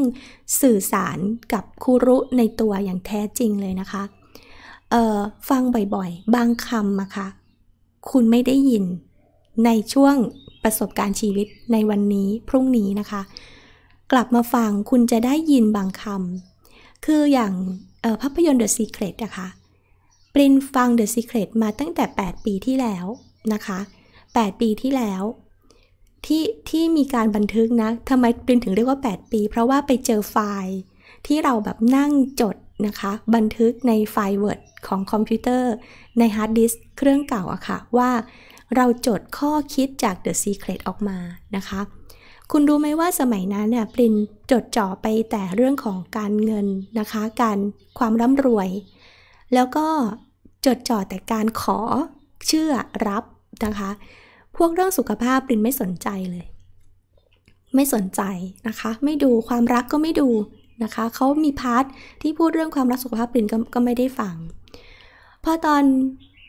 สื่อสารกับคูรุในตัวอย่างแท้จริงเลยนะคะ ฟังบ่อยๆ บางคำนะคะคุณไม่ได้ยินในช่วงประสบการณ์ชีวิตในวันนี้พรุ่งนี้นะคะ กลับมาฟังคุณจะได้ยินบางคำคืออย่างภาพยนตร์ The Secret นะคะปรินฟัง The Secret มาตั้งแต่ 8 ปีที่แล้วนะคะ 8 ปีที่แล้วที่ที่มีการบันทึกนะ ทำไมปรินถึงเรียกว่า 8 ปี เพราะว่าไปเจอไฟล์ที่เราแบบนั่งจดนะคะ บันทึกในไฟล์ Word ของคอมพิวเตอร์ ในฮาร์ดดิสเครื่องเก่าอะค่ะว่าเราจดข้อคิดจาก The Secret ออกมานะคะ คุณรู้ไหมว่าสมัยนั้นเนี่ยปรินจดจ่อไปแต่เรื่องของการเงินนะคะ การความร่ำรวย แล้วก็จดจ่อแต่การขอเชื่อรับนะคะพวกเรื่องสุขภาพรินไม่สนใจเลย ไม่สนใจนะคะ ไม่ดูความรักก็ไม่ดูนะคะเขามีพาร์ทที่พูดเรื่องความรักสุขภาพรินก็ก็ไม่ได้ฟัง พอตอน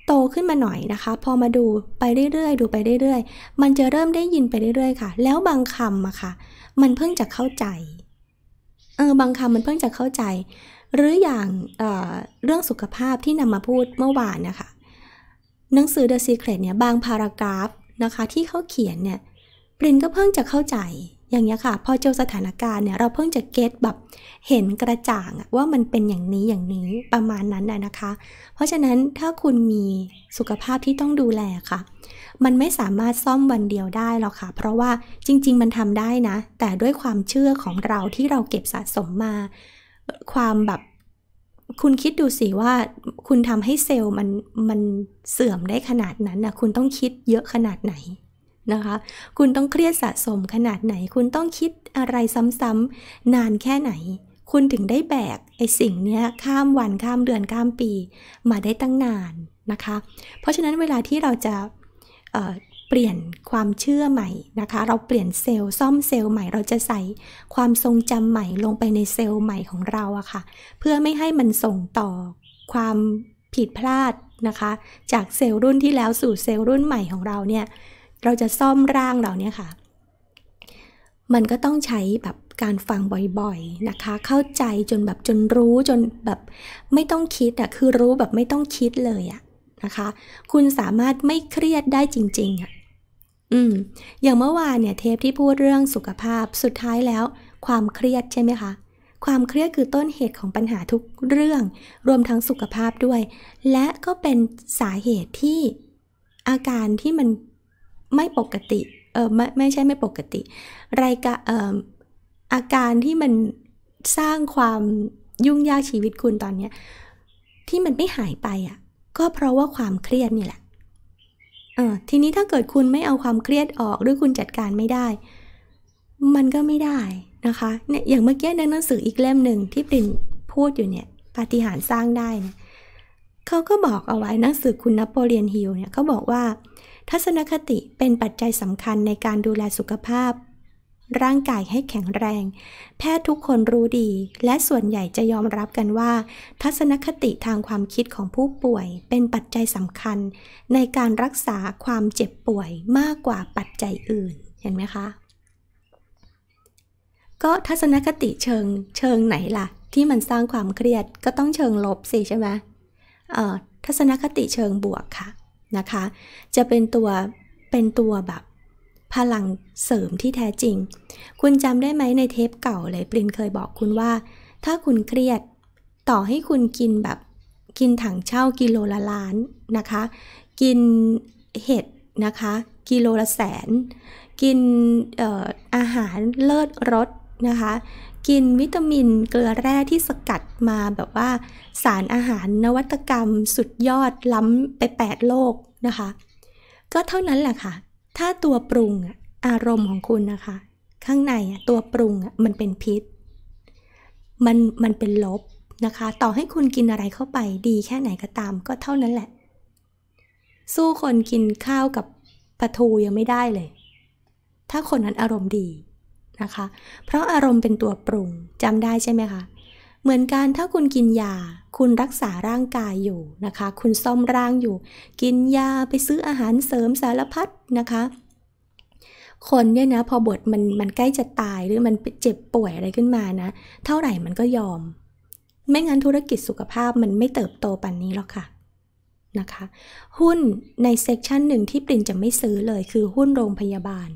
โตขึ้นมาหน่อยนะคะ พอมาดูไปเรื่อยๆ ดูไปเรื่อยๆ มันจะเริ่มได้ยินไปเรื่อยๆ ค่ะ แล้วบางคำอะค่ะ มันเพิ่งจะเข้าใจ เออ บางคำมันเพิ่งจะเข้าใจ หรืออย่างเออเรื่องสุขภาพที่นำมาพูดเมื่อวานนะคะหนังสือ The Secret เนี่ยบางพารากราฟนะคะที่เขาเขียนเนี่ยปรินก็เพิ่งจะเข้าใจอย่างนี้ค่ะ พอเจอสถานการณ์เนี่ยเราเพิ่งจะเก็ตแบบเห็นกระจ่างว่ามันเป็นอย่างนี้อย่างนี้ประมาณนั้นนะนะคะ เพราะฉะนั้นถ้าคุณมีสุขภาพที่ต้องดูแลค่ะ มันไม่สามารถซ่อมวันเดียวได้หรอกค่ะ เพราะว่าจริง ๆมันทำได้นะแต่ด้วยความเชื่อของเราที่เราเก็บสะสมมาความแบบคุณคิดดูสิว่าคุณทำให้เซลล์มันมันเสื่อมได้ขนาดนั้นนะคุณต้องคิดเยอะขนาดไหนนะคะคุณต้องเครียดสะสมขนาดไหน คุณต้องคิดอะไรซ้ำๆนานแค่ไหน คุณถึงได้แบกไอ้สิ่งเนี้ยข้ามวันข้ามเดือนข้ามปี มาได้ตั้งนานนะคะเพราะฉะนั้นเวลาที่เราจะเปลี่ยนความเชื่อใหม่นะคะ เราเปลี่ยนเซลล์ซ่อมเซลล์ใหม่เราจะใส่ความทรงจำใหม่ลงไปในเซลล์ใหม่ของเราอะค่ะเพื่อไม่ให้มันส่งต่อความผิดพลาดนะคะ จากเซลล์รุ่นที่แล้วสู่เซลล์รุ่นใหม่ของเราเนี่ยเราจะซ่อมร่างเราเนี่ยค่ะ มันก็ต้องใช้แบบการฟังบ่อยๆนะคะ เข้าใจจนแบบจนรู้จนแบบไม่ต้องคิดอะคือรู้แบบไม่ต้องคิดเลยอะนะคะ คุณสามารถไม่เครียดได้จริงๆอะอืมอย่างเมื่อวานเนี่ยเทปที่พูดเรื่องสุขภาพสุดท้ายแล้ว ความเครียดใช่ไหมคะ ความเครียดคือต้นเหตุของปัญหาทุกเรื่อง รวมทั้งสุขภาพด้วย และก็เป็นสาเหตุที่อาการที่มันไม่ปกติเออไม่ไม่ใช่ไม่ปกติรายกะเอ่ออาการที่มันสร้างความยุ่งยากชีวิตคุณตอนเนี้ยที่มันไม่หายไปอะ่ะก็เพราะว่าความเครียดนี่แหละเออทีนี้ถ้าเกิดคุณไม่เอาความเครียดออกหรือคุณจัดการไม่ได้ มันก็ไม่ได้นะคะเนี่ยอย่างเมื่อกี้ในหนังสืออีกเล่มหนึ่งที่ปรินพูดอยู่เนี่ยปาฏิหาริย์สร้างได้เนี่ยเขาก็บอกเอาไว้หนังสือคุณนโปเลียนฮิลเนี่ยเขาบอกว่า ทัศนคติเป็นปัจจัยสำคัญในการดูแลสุขภาพร่างกายให้แข็งแรง แพทย์ทุกคนรู้ดีและส่วนใหญ่จะยอมรับกันว่า ทัศนคติทางความคิดของผู้ป่วย เป็นปัจจัยสำคัญ ในการรักษาความเจ็บป่วยมากกว่าปัจจัยอื่นเห็นไหมคะ ก็ทัศนคติเชิง เชิงไหนล่ะ ที่มันสร้างความเครียดก็ต้องเชิงลบสิใช่ไหมทัศนคติเชิงบวกค่ะนะคะ จะเป็นตัวเป็นตัวแบบพลังเสริมที่แท้จริง คุณจำได้ไหมในเทปเก่าเลยปรินเคยบอกคุณว่า ถ้าคุณเครียดต่อให้คุณกินแบบกินถังเช่ากิโลละล้านนะคะ กินเห็ดนะคะกิโลละแสน กินอออาหารเลิศรสนะคะ กินวิตามินเกลือแร่ที่สกัดมาแบบว่า สารอาหารนวัตกรรมสุดยอดล้ำไปแปดโลกนะคะ ก็เท่านั้นแหละค่ะถ้าตัวปรุงอารมณ์ของคุณนะคะ ข้างในตัวปรุงมันเป็นพิษมันมันเป็นลบนะคะ ต่อให้คุณกินอะไรเข้าไป ดีแค่ไหนก็ตามก็เท่านั้นแหละ สู้คนกินข้าวกับปลาทูยังไม่ได้เลย ถ้าคนนั้นอารมณ์ดีนะคะ เพราะอารมณ์เป็นตัวปรุงจำได้ใช่ไหมคะเหมือนกันถ้าคุณกินยา คุณรักษาร่างกายอยู่นะคะ คุณซ่อมร่างอยู่ กินยาไปซื้ออาหารเสริมสารพัดนะคะ คนเนี่ยนะพอบทมันมันใกล้จะตายหรือมันเจ็บป่วยอะไรขึ้นมานะ เท่าไหร่มันก็ยอม ไม่งั้นธุรกิจสุขภาพมันไม่เติบโตปันนี้หรอกค่ะนะคะหุ้นในเซกชันหนึ่งที่ปรินจะไม่ซื้อเลยคือหุ้นโรงพยาบาล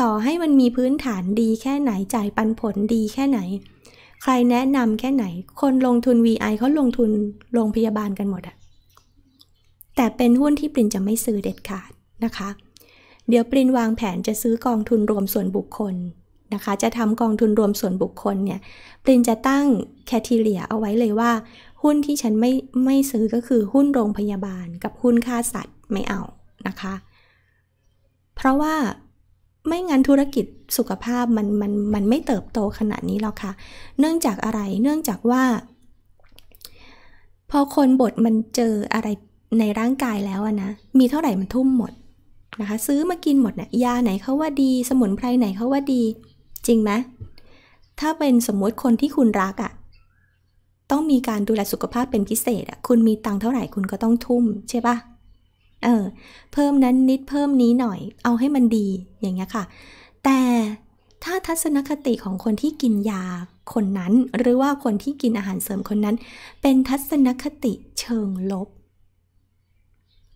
ต่อให้มันมีพื้นฐานดีแค่ไหนจ่ายปันผลดีแค่ไหนใครแนะนำแค่ไหนคนลงทุน VI เขาลงทุนโรงพยาบาลกันหมดอะแต่เป็นหุ้นที่ปรินจะไม่ซื้อเด็ดขาดนะคะ เดี๋ยวปรินวางแผนจะซื้อกองทุนรวมส่วนบุคคลนะคะ จะทำกองทุนรวมส่วนบุคคลเนี่ย ปรินจะตั้งแคทีเรียเอาไว้เลยว่า หุ้นที่ฉันไม่ไม่ซื้อก็คือหุ้นโรงพยาบาล กับหุ้นค่าสัตว์ไม่เอานะคะ เพราะว่าไม่งั้นธุรกิจสุขภาพมันมันมันไม่เติบโตขนาดนี้หรอกค่ะ เนื่องจากอะไร เนื่องจากว่า พอคนบดมันเจออะไรในร่างกายแล้วนะ มีเท่าไหร่มันทุ่มหมดนะคะซื้อมากินหมดนะยยาไหนเขาว่าดีสมุนไพรไหนเขาว่าดี จริงไหมถ้าเป็นสมมติคนที่คุณรักอะ่ะต้องมีการดูแลสุขภาพเป็นพิเศษอะ่ะคุณมีตังเท่าไหร่คุณก็ต้องทุ่มใช่ปะเออเพิ่มนั้นนิดเพิ่มนี้หน่อยเอาให้มันดีอย่างเงี้ยค่ะ แต่ถ้าทัศนคติของคนที่กินยาคนนั้น หรือว่าคนที่กินอาหารเสริมคนนั้นเป็นทัศนคติเชิงลบ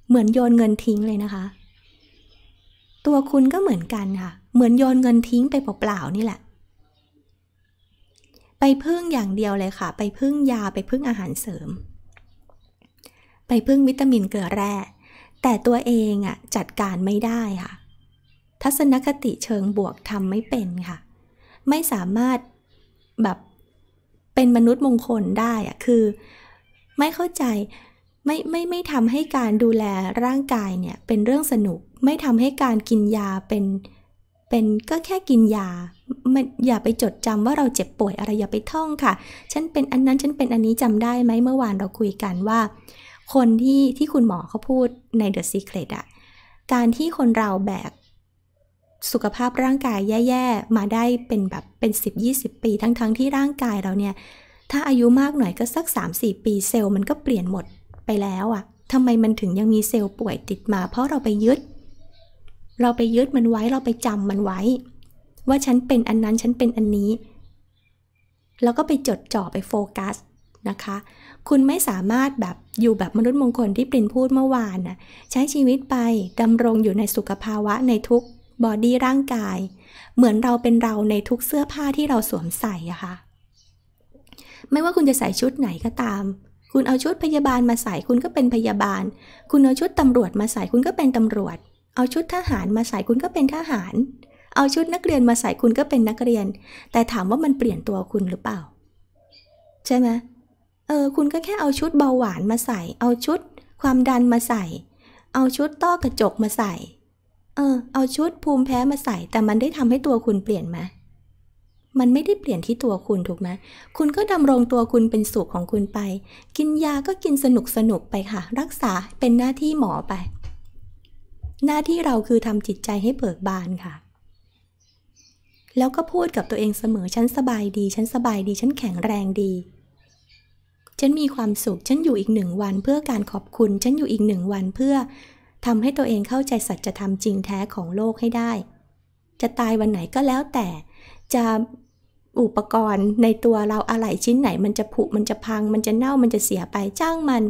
เหมือนโยนเงินทิ้งเลยนะคะ ตัวคุณก็เหมือนกันค่ะ เหมือนโยนเงินทิ้งไปเปล่าๆนี่แหละ ไปพึ่งอย่างเดียวเลยค่ะ ไปพึ่งยาไปพึ่งอาหารเสริม ไปพึ่งวิตามินเกลือแร่แต่ตัวเองอะจัดการไม่ได้ค่ะทัศนคติเชิงบวกทำไม่เป็นค่ะ ไม่สามารถแบบเป็นมนุษย์มงคลได้อะคือไม่เข้าใจไม่ไม่ไม่ทำให้การดูแลร่างกายเนี่ยเป็นเรื่องสนุก ไม่ทำให้การกินยาเป็นเป็นก็แค่กินยาอย่าไปจดจำว่าเราเจ็บป่วยอะไรอย่าไปท่องค่ะฉันเป็นอันนั้นฉันเป็นอันนี้จำได้ไหมเมื่อวานเราคุยกันว่าคนที่ที่คุณหมอเขาพูดใน The Secret อะ การที่คนเราแบกสุขภาพร่างกายแย่ ๆ มาได้เป็นแบบเป็น 10-20 ปีทั้งๆทที่ร่างกายเราเนี่ย ถ้าอายุมากหน่อยก็สัก 3-4 ปีเซลล์มันก็เปลี่ยนหมดไปแล้วอะทำไมมันถึงยังมีเซลล์ป่วยติดมาเพราะเราไปยึด เราไปยึดมันไว้เราไปจำมันไว้ ว่าฉันเป็นอันนั้นฉันเป็นอันนี้ แล้วก็ไปจดจ่อไปโฟกัสนะคะคุณไม่สามารถแบบอยู่แบบมนุษย์มงคลที่ปรินพูดเมื่อวานนะใช้ชีวิตไปดำรงอยู่ในสุขภาวะในทุกบอดี้ร่างกาย เหมือนเราเป็นเราในทุกเสื้อผ้าที่เราสวมใส่อะคะ่ะ ไม่ว่าคุณจะใส่ชุดไหนก็ตาม คุณเอาชุดพยาบาลมาใส่ คุณก็เป็นพยาบาล คุณเอาชุดตำรวจมาใส่ คุณก็เป็นตำรวจ เอาชุดทหารมาใส่คุณก็เป็นทหาร เอาชุดนักเรียนมาใส่คุณก็เป็นนักเรียน แต่ถามว่ามันเปลี่ยนตัวคุณหรือเปล่า ใช่ไหมเออคุณก็แค่เอาชุดเบาหวานมาใส่ เอาชุดความดันมาใส่ เอาชุดต้อกระจกมาใส่ เออ เอาชุดภูมิแพ้มาใส่ แต่มันได้ทำให้ตัวคุณเปลี่ยนไหม มันไม่ได้เปลี่ยนที่ตัวคุณถูกไหมคุณก็ดำรงตัวคุณเป็นสุขของคุณไป กินยาก็กินสนุกสนุกไปค่ะ รักษาเป็นหน้าที่หมอไป หน้าที่เราคือทำจิตใจให้เบิกบานค่ะ แล้วก็พูดกับตัวเองเสมอฉันสบายดี ฉันสบายดี ฉันแข็งแรงดีฉันมีความสุข ฉันอยู่อีกหนึ่งวันเพื่อการขอบคุณ ฉันอยู่อีกหนึ่งวันเพื่อทำให้ตัวเองเข้าใจสัจธรรมจริงแท้ของโลกให้ได้ จะตายวันไหนก็แล้วแต่ จะอุปกรณ์ในตัวเราอะไรชิ้นไหน มันจะผุมันจะพังมันจะเน่ามันจะเสียไปจ้างมัน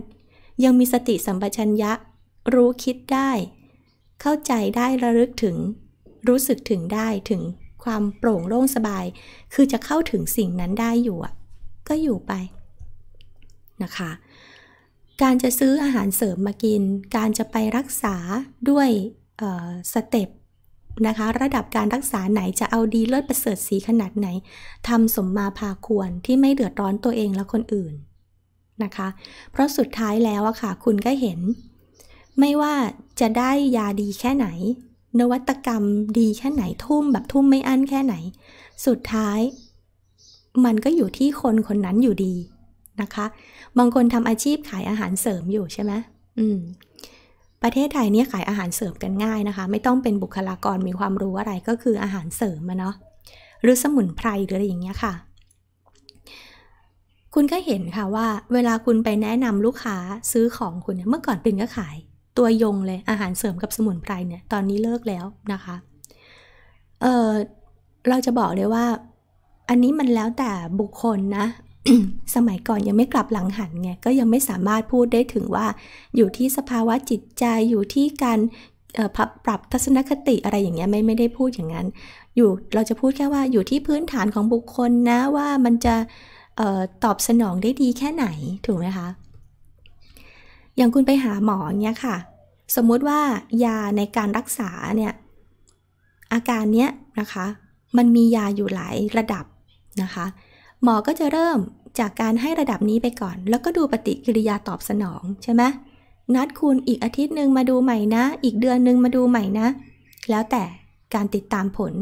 ยังมีสติสัมปชัญญะรู้คิดได้ เข้าใจได้ระลึกถึง รู้สึกถึงได้ถึงความโปร่งโล่งสบาย คือจะเข้าถึงสิ่งนั้นได้อยู่ก็อยู่ไปนะคะ การจะซื้ออาหารเสริมมากิน การจะไปรักษาด้วยสเต็ปนะคะ ระดับการรักษาไหนจะเอาดีเลิศประเสริฐสีขนาดไหนทำสมมาพาควรที่ไม่เดือดร้อนตัวเองและคนอื่นนะคะ เพราะสุดท้ายแล้วอะค่ะ คุณก็เห็น ไม่ว่าจะได้ยาดีแค่ไหน นวัตกรรมดีแค่ไหนทุ่มแบบทุ่มไม่อั้นแค่ไหน สุดท้ายมันก็อยู่ที่คนคนนั้นอยู่ดีนะคะบางคนทำอาชีพขายอาหารเสริมอยู่ใช่ไหมอืม ประเทศไทยเนี่ยขายอาหารเสริมกันง่ายนะคะ ไม่ต้องเป็นบุคลากรมีความรู้อะไรก็คืออาหารเสริมมาเนาะ หรือสมุนไพรหรืออะไรอย่างเงี้ยค่ะ คุณก็เห็นค่ะว่า เวลาคุณไปแนะนำลูกค้าซื้อของคุณเมื่อก่อนปิ่นก็ขายตัวยงเลยอาหารเสริมกับสมุนไพรเนี่ย ตอนนี้เลิกแล้วนะคะ เออเราจะบอกเลยว่า อันนี้มันแล้วแต่บุคคลนะสมัยก่อนยังไม่กลับหลังหันไงก็ยังไม่สามารถพูดได้ถึงว่าอยู่ที่สภาวะจิตใจอยู่ที่การปรับทัศนคติอะไรอย่างเงี้ยไม่ไม่ได้พูดอย่างนั้นอยู่เราจะพูดแค่ว่าอยู่ที่พื้นฐานของบุคคลนะ ว่ามันจะออตอบสนองได้ดีแค่ไหนถูกไหมคะอย่างคุณไปหาหมอเนี้ยค่ะ สมมุติว่ายาในการรักษาเนี่ยอาการเนี้ยนะคะ มันมียาอยู่หลายระดับนะคะหมอก็จะเริ่มจากการให้ระดับนี้ไปก่อน แล้วก็ดูปฏิกิริยาตอบสนองใช่ไหมนัดคุณอีกอาทิตย์หนึ่งมาดูใหม่นะอีกเดือนหนึ่งมาดูใหม่นะแล้วแต่การติดตามผล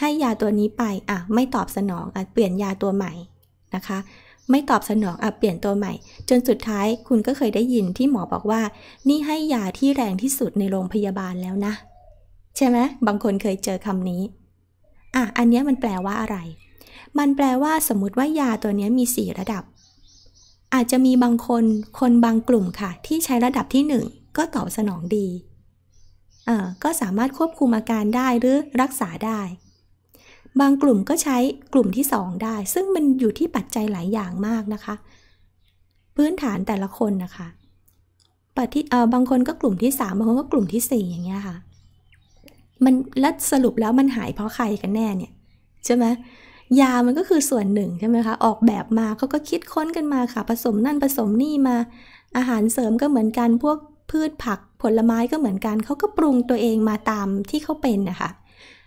ให้ยาตัวนี้ไปอ่ะ ไม่ตอบสนองอ่ะเปลี่ยนยาตัวใหม่นะคะ ไม่ตอบสนองอ่ะเปลี่ยนตัวใหม่ จนสุดท้ายคุณก็เคยได้ยินที่หมอบอกว่านี่ให้ยาที่แรงที่สุดในโรงพยาบาลแล้วนะ ใช่ไหมบางคนเคยเจอคำนี้อ่ะอันนี้มันแปลว่าอะไรมันแปลว่าสมมติว่ายาตัวนี้มี 4 ระดับ อาจจะมีบางคนคนบางกลุ่มค่ะ ที่ใช้ระดับที่ 1 ก็ตอบสนองดีอ่าก็สามารถควบคุมอาการได้หรือรักษาได้ บางกลุ่มก็ใช้กลุ่มที่ 2 ได้ ซึ่งมันอยู่ที่ปัจจัยหลายอย่างมากนะคะ พื้นฐานแต่ละคนนะคะปฏิเออบางคนก็กลุ่มที่ 3 บางคนก็กลุ่มที่ 4 อย่างเงี้ยค่ะ มันแล้วสรุปแล้วมันหายเพราะใครกันแน่เนี่ยใช่ไหมยา มันก็คือส่วนหนึ่งใช่ไหมคะ ออกแบบมา เขาก็คิดค้นกันมาค่ะ ผสมนั่นผสมนี่มา อาหารเสริมก็เหมือนกัน พวกพืชผักผลไม้ก็เหมือนกันเขาก็ปรุงตัวเองมาตามที่เขาเป็นนะคะ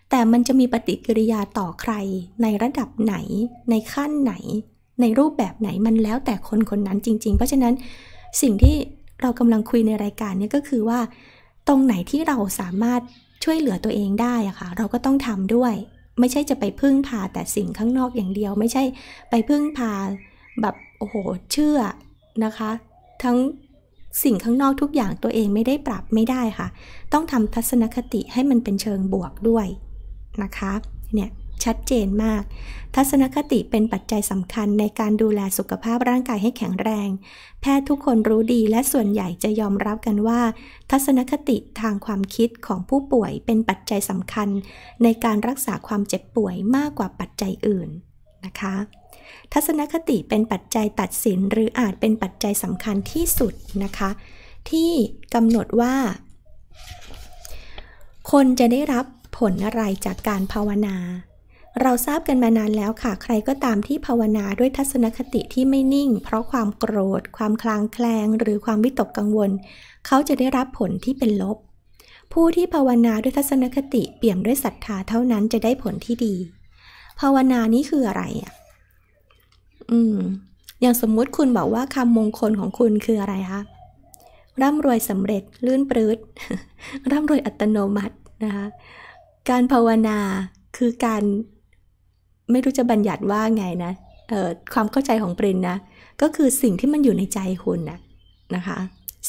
แต่มันจะมีปฏิกิริยาต่อใคร ในระดับไหน ในขั้นไหน ในรูปแบบไหนมันแล้วแต่คนคนนั้นจริง ๆ เพราะฉะนั้นสิ่งที่เรากำลังคุยในรายการนี้ก็คือว่า ตรงไหนที่เราสามารถช่วยเหลือตัวเองได้อะคะ่ะเราก็ต้องทำด้วยไม่ใช่จะไปพึ่งพาแต่สิ่งข้างนอกอย่างเดียว ไม่ใช่ไปพึ่งพา แบบโอ้โหเชื่อนะคะ ทั้งสิ่งข้างนอกทุกอย่างตัวเองไม่ได้ปรับไม่ได้ค่ะ ต้องทำทัศนคติให้มันเป็นเชิงบวกด้วยนะคะเนี่ยชัดเจนมาก ทัศนคติเป็นปัจจัยสำคัญในการดูแลสุขภาพร่างกายให้แข็งแรง แพทย์ทุกคนรู้ดีและส่วนใหญ่จะยอมรับกันว่า ทัศนคติทางความคิดของผู้ป่วย เป็นปัจจัยสำคัญ ในการรักษาความเจ็บป่วยมากกว่าปัจจัยอื่นนะคะ ทัศนคติเป็นปัจจัยตัดสินหรืออาจเป็นปัจจัยสำคัญที่สุดนะคะที่กำหนดว่า คนจะได้รับผลอะไรจากการภาวนาเราทราบกันมานานแล้วค่ะ ใครก็ตามที่ภาวนาด้วยทัศนคติที่ไม่นิ่ง เพราะความโกรธ ความคลางแคลง หรือความวิตกกังวล เขาจะได้รับผลที่เป็นลบ ผู้ที่ภาวนาด้วยทัศนคติ เปี่ยมด้วยศรัทธาเท่านั้นจะได้ผลที่ดี ภาวนานี้คืออะไรอ่ะ อืมอย่างสมมุติคุณบอกว่าคำมงคลของคุณคืออะไรคะ ร่ำรวยสำเร็จลื่นปลื้ดร่ำรวยอัตโนมัติ นะคะ การภาวนาคือการไม่รู้จะบัญญัติว่าไงนะความเข้าใจของปรินนะก็คือสิ่งที่มันอยู่ในใจคุณนะนะคะ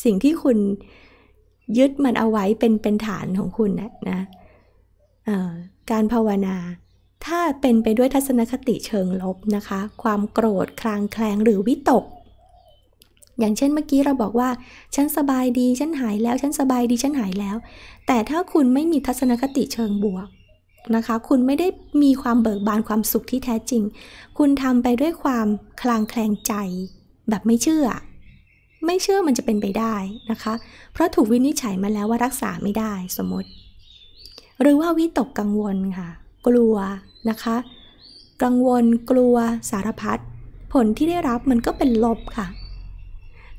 สิ่งที่คุณยึดมันเอาไว้เป็นเป็นฐานของคุณนะนะการภาวนาถ้าเป็นไปด้วยทัศนคติเชิงลบนะคะความโกรธคลางแคลงหรือวิตก อย่างเช่นเมื่อกี้เราบอกว่า ฉันสบายดีฉันหายแล้วฉันสบายดีฉันหายแล้ว แต่ถ้าคุณไม่มีทัศนคติเชิงบวกนะคะคุณไม่ได้มีความเบิกบานความสุขที่แท้จริง คุณทำไปด้วยความคลางแคลงใจแบบไม่เชื่อ ไม่เชื่อมันจะเป็นไปได้นะคะ เพราะถูกวินิจฉัยมาแล้วว่ารักษาไม่ได้สมมติ หรือว่าวิตกกังวลค่ะ กลัวนะคะ กังวลกลัว สารพัดผลที่ได้รับมันก็เป็นลบค่ะ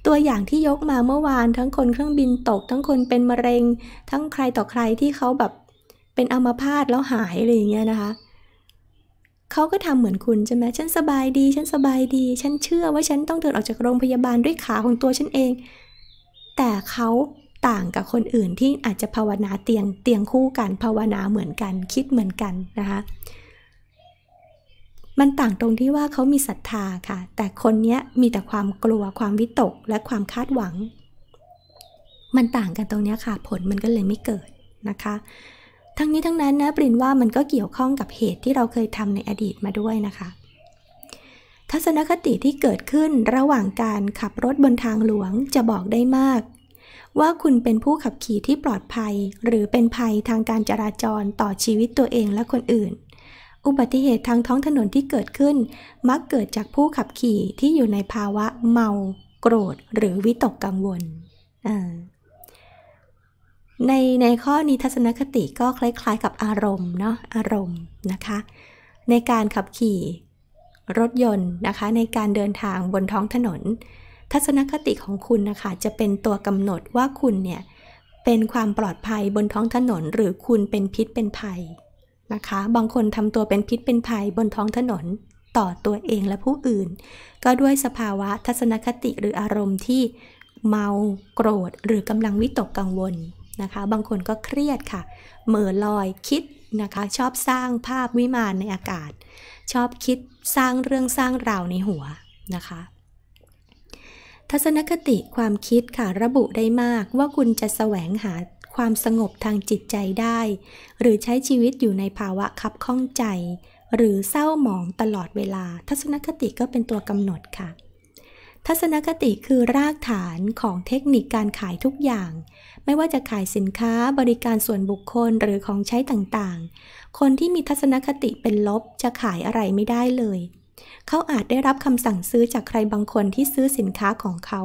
ตัวอย่างที่ยกมาเมื่อวานทั้งคนเครื่องบินตก ทั้งคนเป็นมะเร็งทั้งใครต่อใครที่เขาแบบเป็นอัมาพาตแล้วหายอะไรอย่างเงี้ยนะคะ เขาก็ทำเหมือนคุณใช่ไหมฉันสบายดี ฉันสบายดี ฉันเชื่อว่าฉันต้องเดินออกจากโรงพยาบาลด้วยขาของตัวฉันเอง แต่เขาต่างกับคนอื่นที่อาจจะภาวนาเตียงเตียงคู่กันภาวนาเหมือนกัน คิดเหมือนกันนะคะ มันต่างตรงที่ว่าเขามีศรัทธาค่ะ แต่คนนี้มีแต่ความกลัวความวิตกและความคาดหวัง มันต่างกันตรงนี้ค่ะ ผลมันก็เลยไม่เกิดนะคะทั้งนี้ทั้งนั้นนะปรินว่ามันก็เกี่ยวข้องกับเหตุที่เราเคยทำในอดีตมาด้วยนะคะ ทัศนคติที่เกิดขึ้นระหว่างการขับรถบนทางหลวงจะบอกได้มาก ว่าคุณเป็นผู้ขับขี่ที่ปลอดภัยหรือเป็นภัยทางการจราจรต่อชีวิตตัวเองและคนอื่น อุบัติเหตุทางท้องถนนที่เกิดขึ้น มักเกิดจากผู้ขับขี่ที่อยู่ในภาวะเมา โกรธ หรือวิตกกังวลอ่าในในข้อนี้ทัศนคติก็คล้าย ๆ กับอารมณ์เนาะอารมณ์นะคะในการขับขี่รถยนต์นะคะ ในการเดินทางบนท้องถนน ทัศนคติของคุณนะคะจะเป็นตัวกำหนดว่าคุณเนี่ยเป็นความปลอดภัยบนท้องถนน หรือคุณเป็นพิษเป็นภัยนะคะ บางคนทำตัวเป็นพิษเป็นภัยบนท้องถนน ต่อตัวเองและผู้อื่น ก็ด้วยสภาวะทัศนคติหรืออารมณ์ที่เมาโกรธหรือกำลังวิตกกังวลนะคะบางคนก็เครียดค่ะ เหม่อลอยคิดนะคะชอบสร้างภาพวิมานในอากาศ ชอบคิดสร้างเรื่องสร้างราวในหัวนะคะ ทัศนคติความคิดค่ะระบุได้มากว่าคุณจะแสวงหาความสงบทางจิตใจได้ หรือใช้ชีวิตอยู่ในภาวะคับข้องใจ หรือเศร้าหมองตลอดเวลา ทัศนคติก็เป็นตัวกำหนดค่ะ ทัศนคติคือรากฐานของเทคนิคการขายทุกอย่างไม่ว่าจะขายสินค้าบริการส่วนบุคคลหรือของใช้ต่างๆ คนที่มีทัศนคติเป็นลบจะขายอะไรไม่ได้เลย เขาอาจได้รับคำสั่งซื้อจากใครบางคนที่ซื้อสินค้าของเขา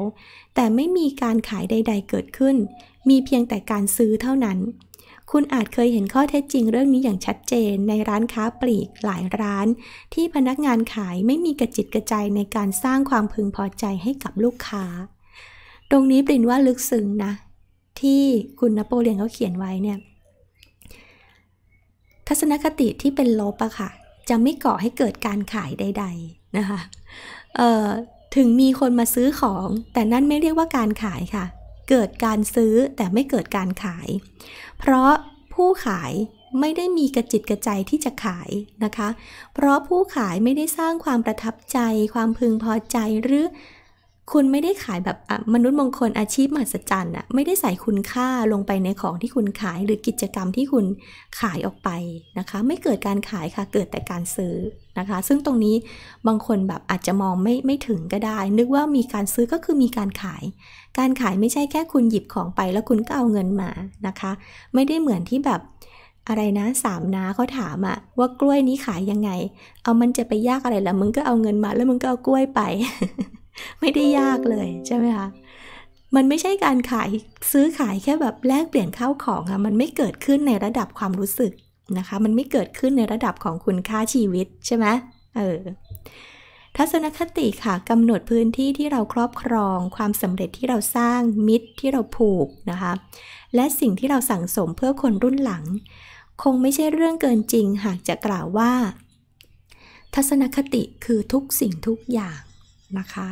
แต่ไม่มีการขายใด ๆ เกิดขึ้น มีเพียงแต่การซื้อเท่านั้น คุณอาจเคยเห็นข้อเท็จจริงเรื่องนี้อย่างชัดเจน ในร้านค้าปลีกหลายร้าน ที่พนักงานขายไม่มีกระจิตกระใจในการสร้างความพึงพอใจให้กับลูกค้า ตรงนี้ปรินว่าลึกซึ้งนะที่คุณนโปเลียนเขาเขียนไว้เนี่ยทัศนคติที่เป็นลบอะค่ะจะไม่ก่อให้เกิดการขายใดๆนะคะถึงมีคนมาซื้อของ แต่นั่นไม่เรียกว่าการขายค่ะ เกิดการซื้อแต่ไม่เกิดการขาย เพราะผู้ขายไม่ได้มีกระจิตกระใจที่จะขายนะคะ เพราะผู้ขายไม่ได้สร้างความประทับใจ ความพึงพอใจหรือคุณไม่ได้ขายแบบมนุษย์มงคลอาชีพมหัศจรรย์อะไม่ได้ใส่คุณค่าลงไปในของที่คุณขายหรือกิจกรรมที่คุณขายออกไปนะคะ ไม่เกิดการขายค่ะ เกิดแต่การซื้อนะคะ ซึ่งตรงนี้บางคนแบบอาจจะมองไม่ไม่ถึงก็ได้ นึกว่ามีการซื้อก็คือมีการขาย การขายไม่ใช่แค่คุณหยิบของไป แล้วคุณก็เอาเงินมานะคะ ไม่ได้เหมือนที่แบบอะไรนะสามนาเขาถามอะว่ากล้วยนี้ขายยังไง เอามันจะไปยากอะไรละมึงก็เอาเงินมา แล้วมึงก็เอากล้วยไปไม่ได้ยากเลยใช่ไหมคะ มันไม่ใช่การขายซื้อขายแค่แบบแลกเปลี่ยนข้าวของอะมันไม่เกิดขึ้นในระดับความรู้สึกนะคะ มันไม่เกิดขึ้นในระดับของคุณค่าชีวิตใช่ไหมเออ ทัศนคติค่ะกำหนดพื้นที่ที่เราครอบครอง ความสำเร็จที่เราสร้างมิตรที่เราผูกนะคะ และสิ่งที่เราสั่งสมเพื่อคนรุ่นหลัง คงไม่ใช่เรื่องเกินจริง หากจะกล่าวว่า ทัศนคติคือทุกสิ่งทุกอย่างนะคะ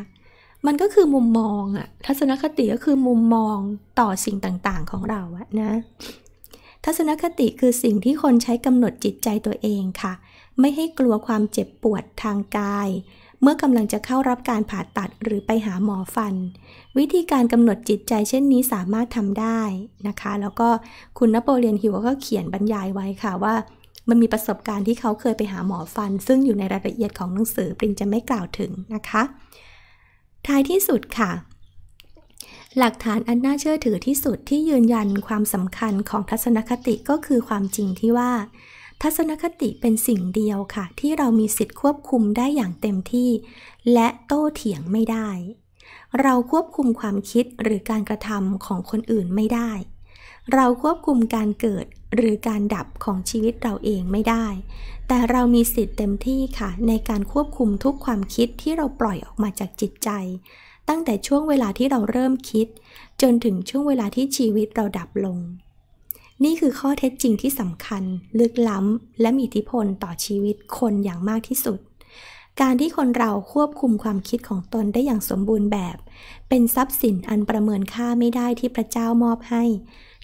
มันก็คือมุมมองอะทัศนคติก็คือมุมมองต่อสิ่งต่างๆ ของเราอะนะทัศนคติคือสิ่งที่คนใช้กำหนดจิตใจตัวเองค่ะ ไม่ให้กลัวความเจ็บปวดทางกาย เมื่อกำลังจะเข้ารับการผ่าตัดหรือไปหาหมอฟัน วิธีการกำหนดจิตใจเช่นนี้สามารถทำได้นะคะ แล้วก็คุณนโปเลียนฮิวก็เขียนบรรยายไว้ค่ะว่า มันมีประสบการณ์ที่เขาเคยไปหาหมอฟัน ซึ่งอยู่ในรายละเอียดของหนังสือปรินจะไม่กล่าวถึงนะคะท้ายที่สุดค่ะ หลักฐานอันน่าเชื่อถือที่สุดที่ยืนยันความสำคัญของทัศนคติก็คือความจริงที่ว่า ทัศนคติเป็นสิ่งเดียวค่ะ ที่เรามีสิทธิ์ควบคุมได้อย่างเต็มที่ และโต้เถียงไม่ได้ เราควบคุมความคิดหรือการกระทำของคนอื่นไม่ได้ เราควบคุมการเกิดหรือการดับของชีวิตเราเองไม่ได้แต่เรามีสิทธิ์เต็มที่ค่ะ ในการควบคุมทุกความคิดที่เราปล่อยออกมาจากจิตใจ ตั้งแต่ช่วงเวลาที่เราเริ่มคิด จนถึงช่วงเวลาที่ชีวิตเราดับลง นี่คือข้อเท็จจริงที่สำคัญ ลึกล้ำและมีอิทธิพลต่อชีวิตคนอย่างมากที่สุด การที่คนเราควบคุมความคิดของตนได้อย่างสมบูรณ์แบบ เป็นทรัพย์สินอันประเมินค่าไม่ได้ที่พระเจ้ามอบให้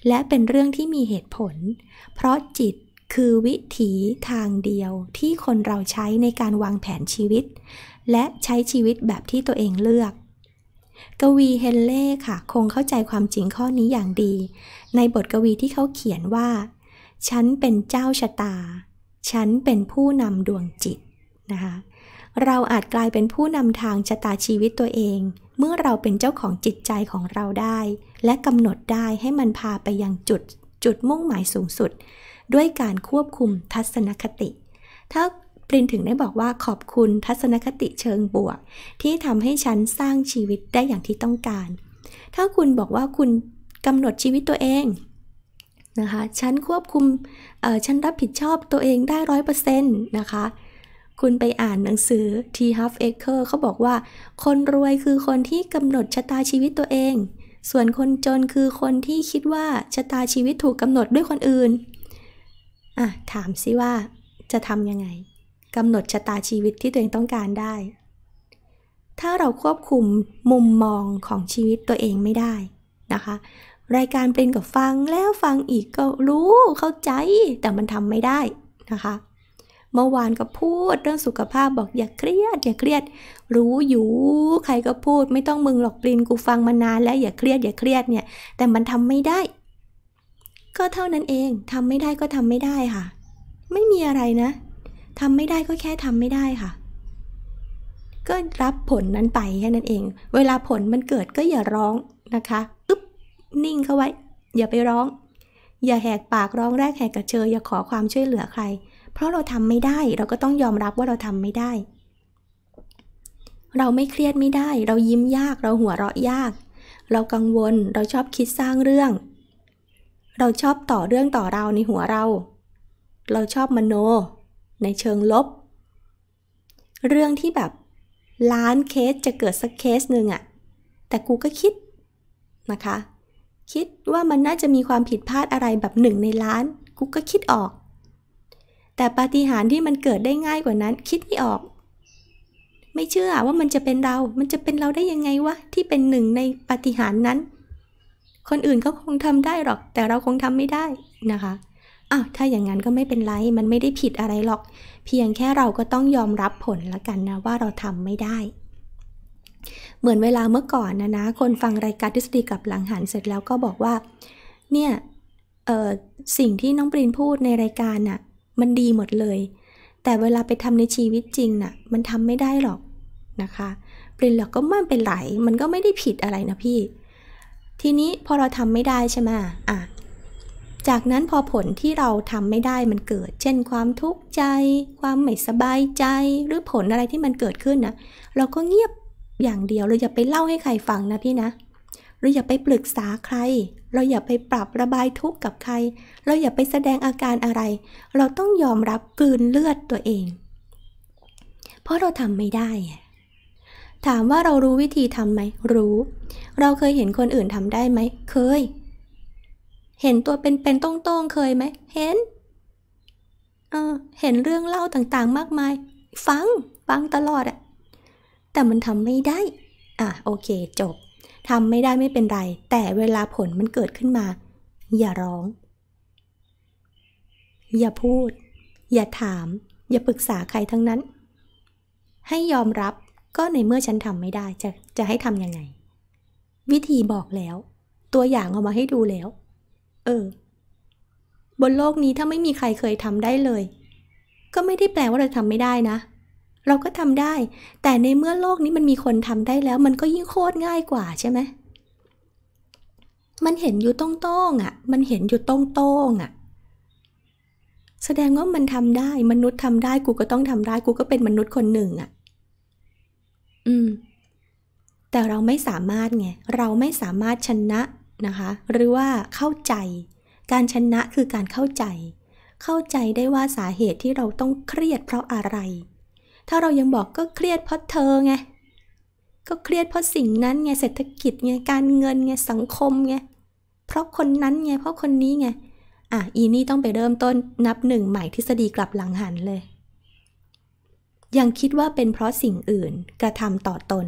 และเป็นเรื่องที่มีเหตุผล เพราะจิตคือวิถีทางเดียวที่คนเราใช้ในการวางแผนชีวิต และใช้ชีวิตแบบที่ตัวเองเลือก กวีเฮนเล่ค่ะ คงเข้าใจความจริงข้อนี้อย่างดี ในบทกวีที่เขาเขียนว่า ฉันเป็นเจ้าชะตา ฉันเป็นผู้นำดวงจิตนะคะ เราอาจกลายเป็นผู้นำทางชะตาชีวิตตัวเอง เมื่อเราเป็นเจ้าของจิตใจของเราได้ และกำหนดได้ให้มันพาไปยังจุด จุดมุ่งหมายสูงสุดด้วยการควบคุมทัศนคติ ถ้าปรินถึงได้บอกว่าขอบคุณทัศนคติเชิงบวก ที่ทำให้ฉันสร้างชีวิตได้อย่างที่ต้องการ ถ้าคุณบอกว่าคุณกำหนดชีวิตตัวเองนะคะ ฉันควบคุมฉันรับผิดชอบตัวเองได้ร้อยเปอร์เซ็นต์นะคะ คุณไปอ่านหนังสือ T. Half Acre เขาบอกว่า คนรวยคือคนที่กำหนดชะตาชีวิตตัวเอง ส่วนคนจนคือคนที่คิดว่าชะตาชีวิตถูกกำหนดด้วยคนอื่นอ่ะถามซิว่าจะทำยังไงกำหนดชะตาชีวิตที่ตัวเองต้องการได้ ถ้าเราควบคุมมุมมองของชีวิตตัวเองไม่ได้นะคะ รายการเป็นกับฟังแล้วฟังอีกก็รู้เข้าใจแต่มันทำไม่ได้นะคะเมื่อวานก็พูดเรื่องสุขภาพบอกอย่าเครียดอย่าเครียด รู้อยู่ใครก็พูด ไม่ต้องมึงหรอกปลินกูฟังมานานแล้วอย่าเครียดอย่าเครียดเนี่ยแต่มันทำไม่ได้ก็เท่านั้นเอง ทำไม่ได้ก็ทำไม่ได้ค่ะ ไม่มีอะไรนะ ทำไม่ได้ก็แค่ทำไม่ได้ค่ะ ก็รับผลนั้นไปแค่นั้นเอง เวลาผลมันเกิดก็อย่าร้องนะคะอึ๊บ นิ่งเข้าไว้ อย่าไปร้อง อย่าแหกปากร้องแรกแหกกระเชยอย่าขอความช่วยเหลือใคร เพราะเราทำไม่ได้ เราก็ต้องยอมรับว่าเราทำไม่ได้ เราไม่เครียดไม่ได้ เรายิ้มยาก เราหัวเราะยาก เรากังวล เราชอบคิดสร้างเรื่องเราชอบต่อเรื่องต่อเราในหัวเรา เราชอบมโน ในเชิงลบ เรื่องที่แบบล้านเคสจะเกิดสักเคสหนึ่งอะแต่ กูก็คิดนะคะ คิดว่ามันน่าจะมีความผิดพลาดอะไรแบบหนึ่งในล้าน กูก็คิดออก แต่ปาฏิหาริย์ที่มันเกิดได้ง่ายกว่านั้นคิดไม่ออก ไม่เชื่อว่ามันจะเป็นเรา มันจะเป็นเราได้ยังไงวะที่เป็นหนึ่งในปาฏิหาริย์นั้นคนอื่นก็คงทำได้หรอก แต่เราคงทำไม่ได้นะคะอ้าวถ้าอย่างนั้นก็ไม่เป็นไร มันไม่ได้ผิดอะไรหรอก เพียงแค่เราก็ต้องยอมรับผลละกันนะว่าเราทำไม่ได้ เหมือนเวลาเมื่อก่อนนะนะคนฟังรายการทฤษฎีกับหลังหันเสร็จแล้วก็บอกว่าเนี่ยสิ่งที่น้องปรินพูดในรายการน่ะมันดีหมดเลย แต่เวลาไปทำในชีวิตจริงน่ะมันทำไม่ได้หรอกนะคะปรินหรอกก็ไม่เป็นไรมันก็ไม่ได้ผิดอะไรนะพี่ทีนี้พอเราทำไม่ได้ใช่ไหมอ่ะจากนั้นพอผลที่เราทำไม่ได้มันเกิด เช่นความทุกข์ใจ ความไม่สบายใจ หรือผลอะไรที่มันเกิดขึ้นนะเราก็เงียบอย่างเดียว เราอย่าไปเล่าให้ใครฟังนะพี่นะเราอย่าไปปรึกษาใคร เราอย่าไปปรับระบายทุกข์ กับใคร เราอย่าไปแสดงอาการอะไร เราต้องยอมรับกลืนเลือดตัวเอง เพราะเราทำไม่ได้ ถามว่าเรารู้วิธีทำไหม รู้เราเคยเห็นคนอื่นทำได้ไหม เคย เห็นตัวเป็นๆต้งๆ เคยไหม เห็น เออเห็นเรื่องเล่าต่างๆ มากมาย ฟัง ฟังตลอดอะ แต่มันทำไม่ได้ อ่ะ โอเคจบ ทำไม่ได้ไม่เป็นไร แต่เวลาผลมันเกิดขึ้นมา อย่าร้อง อย่าพูด อย่าถาม อย่าปรึกษาใครทั้งนั้น ให้ยอมรับ ก็ในเมื่อฉันทำไม่ได้ จะจะให้ทำยังไงวิธีบอกแล้ว ตัวอย่างออกมาให้ดูแล้ว เออ บนโลกนี้ถ้าไม่มีใครเคยทำได้เลย ก็ไม่ได้แปลว่าเราทำไม่ได้นะ เราก็ทำได้ แต่ในเมื่อโลกนี้มันมีคนทำได้แล้ว มันก็ยิ่งโคตรง่ายกว่าใช่ไหมมันเห็นอยู่ตรงๆอ่ะ มันเห็นอยู่ตรงๆอ่ะ แสดงว่ามันทำได้ มนุษย์ทำได้กูก็ต้องทำได้กูก็เป็นมนุษย์คนหนึ่งอ่ะ อืมแต่เราไม่สามารถไง เราไม่สามารถชนะนะคะ หรือว่าเข้าใจ การชนะคือการเข้าใจ เข้าใจได้ว่าสาเหตุที่เราต้องเครียดเพราะอะไร ถ้าเรายังบอกก็เครียดเพราะเธอไง ก็เครียดเพราะสิ่งนั้นไง เศรษฐกิจไง การเงินไง สังคมไง เพราะคนนั้นไง เพราะคนนี้ไงอ่ะอีนี่ต้องไปเริ่มต้นนับหนึ่งใหม่ทฤษฎีกลับหลังหันเลย ยังคิดว่าเป็นเพราะสิ่งอื่นกระทำต่อตน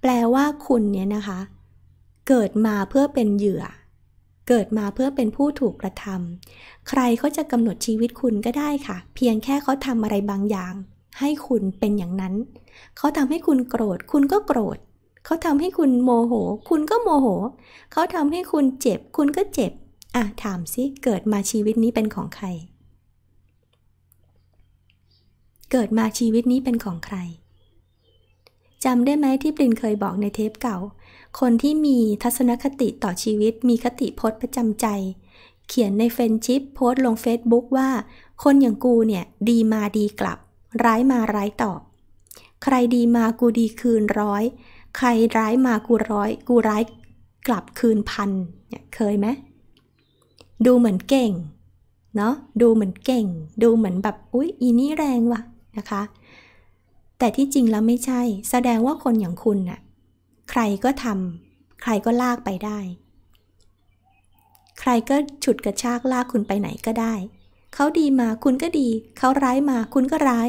แปลว่าคุณเนี่ยนะคะ เกิดมาเพื่อเป็นเหยื่อ เกิดมาเพื่อเป็นผู้ถูกกระทำใครเขาจะกำหนดชีวิตคุณก็ได้ค่ะ เพียงแค่เขาทำอะไรบางอย่าง ให้คุณเป็นอย่างนั้นเขาทำให้คุณโกรธ คุณก็โกรธเขาทำให้คุณโมโห คุณก็โมโหเขาทำให้คุณเจ็บ คุณก็เจ็บอ่ะถามสิเกิดมาชีวิตนี้เป็นของใคร เกิดมาชีวิตนี้เป็นของใครจำได้ไหมที่ปรินเคยบอกในเทปเก่า คนที่มีทัศนคติต่อชีวิตมีคติพจน์ประจำใจ เขียนในเฟนชิปโพสลงเฟซบุ๊กว่า คนอย่างกูเนี่ย ดีมาดีกลับ ร้ายมาร้ายตอบใครดีมากูดีคืนร้อยใครร้ายมากูร้อย กูร้ายกลับคืนพันเนี่ยเคยไหมดูเหมือนเก่งเนาะดูเหมือนเก่ง ดูเหมือนแบบ อุ๊ย อีนี่แรงวะนะคะแต่ที่จริงแล้วไม่ใช่ แสดงว่าคนอย่างคุณน่ะ ใครก็ทำ ใครก็ลากไปได้ ใครก็ฉุดกระชากลากคุณไปไหนก็ได้ เขาดีมาคุณก็ดี เขาร้ายมา คุณก็ร้าย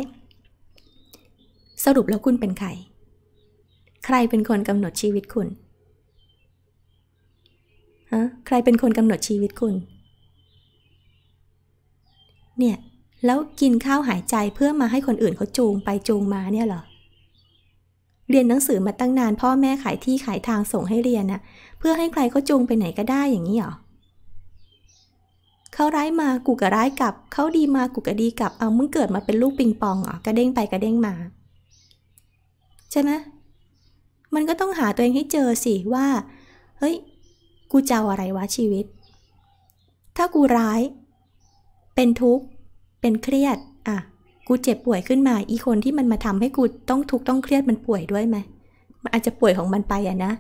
สรุปแล้วคุณเป็นใคร ใครเป็นคนกำหนดชีวิตคุณ ฮะ ใครเป็นคนกำหนดชีวิตคุณ เนี่ยแล้วกินข้าวหายใจเพื่อมาให้คนอื่นเขาจูงไปจูงมาเนี่ยเหรอ เรียนหนังสือมาตั้งนานพ่อแม่ขายที่ขายทางส่งให้เรียนน่ะ เพื่อให้ใครเขาจูงไปไหนก็ได้อย่างนี้เหรอเขาร้ายมากูกะร้ายกลับเขาดีมากูกะดีกลับเอามึงเกิดมาเป็นลูกปิงปองอ๋อกระเด้งไปกระเด้งมาใช่ไหมมันก็ต้องหาตัวเองให้เจอสิว่าเฮ้ย กูจะเอาอะไรวะชีวิต ถ้ากูร้ายเป็นทุกข์เป็นเครียด อ่ะ กูเจ็บป่วยขึ้นมา อีคนที่มันมาทำให้กูต้องทุกข์ต้องเครียดมันป่วยด้วยไหม มันอาจจะป่วยของมันไปอะนะ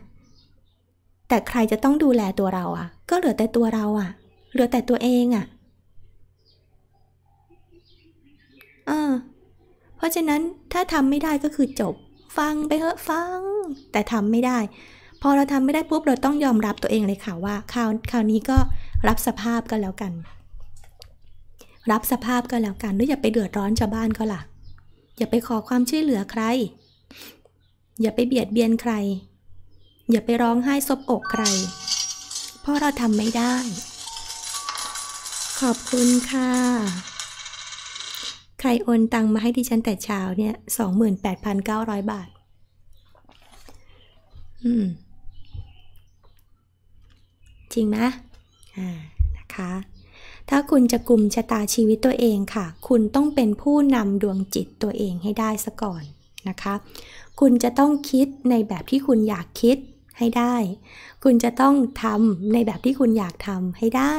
แต่ใครจะต้องดูแลตัวเราอะก็เหลือแต่ตัวเราอะเหลือแต่ตัวเองอะเออเพราะฉะนั้นถ้าทำไม่ได้ก็คือจบ ฟังไปเถอะฟัง แต่ทำไม่ได้ พอเราทำไม่ได้ปุ๊บเราต้องยอมรับตัวเองเลยค่ะว่า คราวคราวนี้ก็รับสภาพกันแล้วกันรับสภาพก็แล้วกันด้วอย่าไปเดือดร้อนชาวบ้านก็ล่ะ อย่าไปขอความช่วยเหลือใคร อย่าไปเบียดเบียนใคร อย่าไปร้องไห้ซบอกใคร เพราะเราทำไม่ได้ ขอบคุณค่ะ ใครโอนตังมาให้ดิฉันแต่เช้าเนี่ยสองหมื่นแปดพันเก้าร้อยบาท จริงนะอ่า นะคะถ้าคุณจะกลุ่มชะตาชีวิตตัวเองค่ะ คุณต้องเป็นผู้นำดวงจิตตัวเองให้ได้ซะก่อนนะคะ คุณจะต้องคิดในแบบที่คุณอยากคิดให้ได้ คุณจะต้องทำในแบบที่คุณอยากทำให้ได้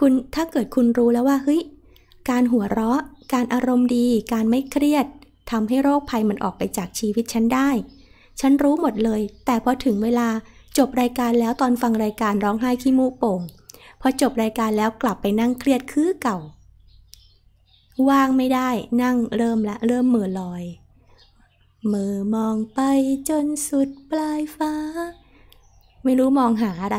คุณถ้าเกิดคุณรู้แล้วว่าเฮ้ย การหัวเราะ การอารมณ์ดี การไม่เครียดทำให้โรคภัยมันออกไปจากชีวิตฉันได้ ฉันรู้หมดเลย แต่พอถึงเวลาจบรายการแล้วตอนฟังรายการร้องไห้ขี้มูกโป่งพอจบรายการแล้วกลับไปนั่งเครียดคือเก่า ว่างไม่ได้ นั่งเริ่มละเริ่มเหมือลอยมือมองไปจนสุดปลายฟ้า ไม่รู้มองหาอะไร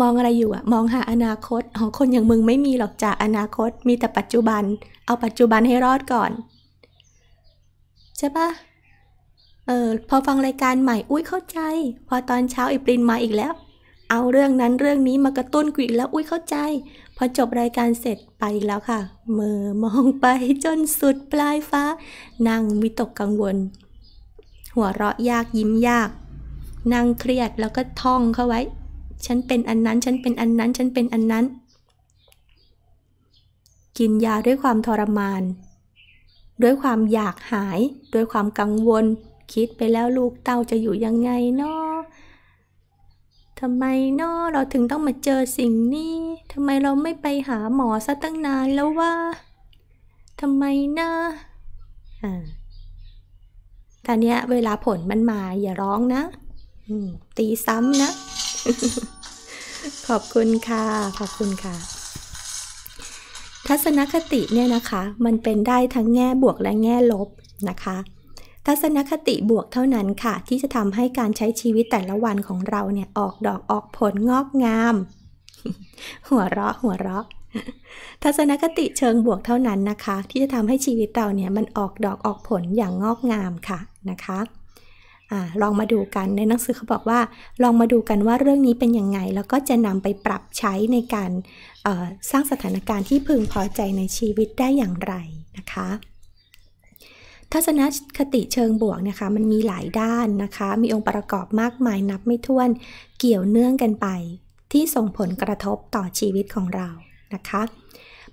มองอะไรอยู่อะมองหาอนาคตของคนอย่างมึงไม่มีหรอกจากอนาคตมีแต่ปัจจุบันเอาปัจจุบันให้รอดก่อน ใช่ปะเออพอฟังรายการใหม่อุ้ยเข้าใจ พอตอนเช้าอีปรินมาอีกแล้วเอาเรื่องนั้นเรื่องนี้มากระตุ้นกูิีแล้วอุ้ยเข้าใจพอจบรายการเสร็จไปแล้วค่ะเมื่อมองไปจนสุดปลายฟ้านั่งมิตกกังวล หัวเราะยากยิ้มยาก นั่งเครียดแล้วก็ท่องเข้าไว้ ฉันเป็นอันนั้นฉันเป็นอันนั้นฉันเป็นอันนั้น กินยาด้วยความทรมาน ด้วยความอยากหาย ด้วยความกังวล คิดไปแล้วลูกเต้าจะอยู่ยังไงเนาะทำไมเนาะเราถึงต้องมาเจอสิ่งนี้ทำไมเราไม่ไปหาหมอซะตั้งนานแล้วว่าทำไมนะอ่าตอนเนี้ยเวลาผลมันมาอย่าร้องนะตีซ้ำนะ ขอบคุณค่ะ ขอบคุณค่ะ ทัศนคติเนี่ยนะคะ มันเป็นได้ทั้งแง่บวกและแง่ลบนะคะทัศนคติบวกเท่านั้นค่ะ ที่จะทำให้การใช้ชีวิตแต่ละวันของเราเนี่ยออกดอกออกผลงอกงาม หัวเราะหัวเราะ ทัศนคติเชิงบวกเท่านั้นนะคะ ที่จะทำให้ชีวิตเราเนี่ยมันออกดอกออกผลอย่างงอกงามค่ะนะคะอลองมาดูกันในหนังสือเขาบอกว่า ลองมาดูกันว่าเรื่องนี้เป็นยังไงแล้วก็จะนำไปปรับใช้ในการสร้างสถานการณ์ที่พึงพอใจในชีวิตได้อย่างไรนะคะทัศนคติเชิงบวกนะคะมันมีหลายด้านนะคะ มีองค์ประกอบมากมายนับไม่ถ้วนเกี่ยวเนื่องกันไป ที่ส่งผลกระทบต่อชีวิตของเรานะคะ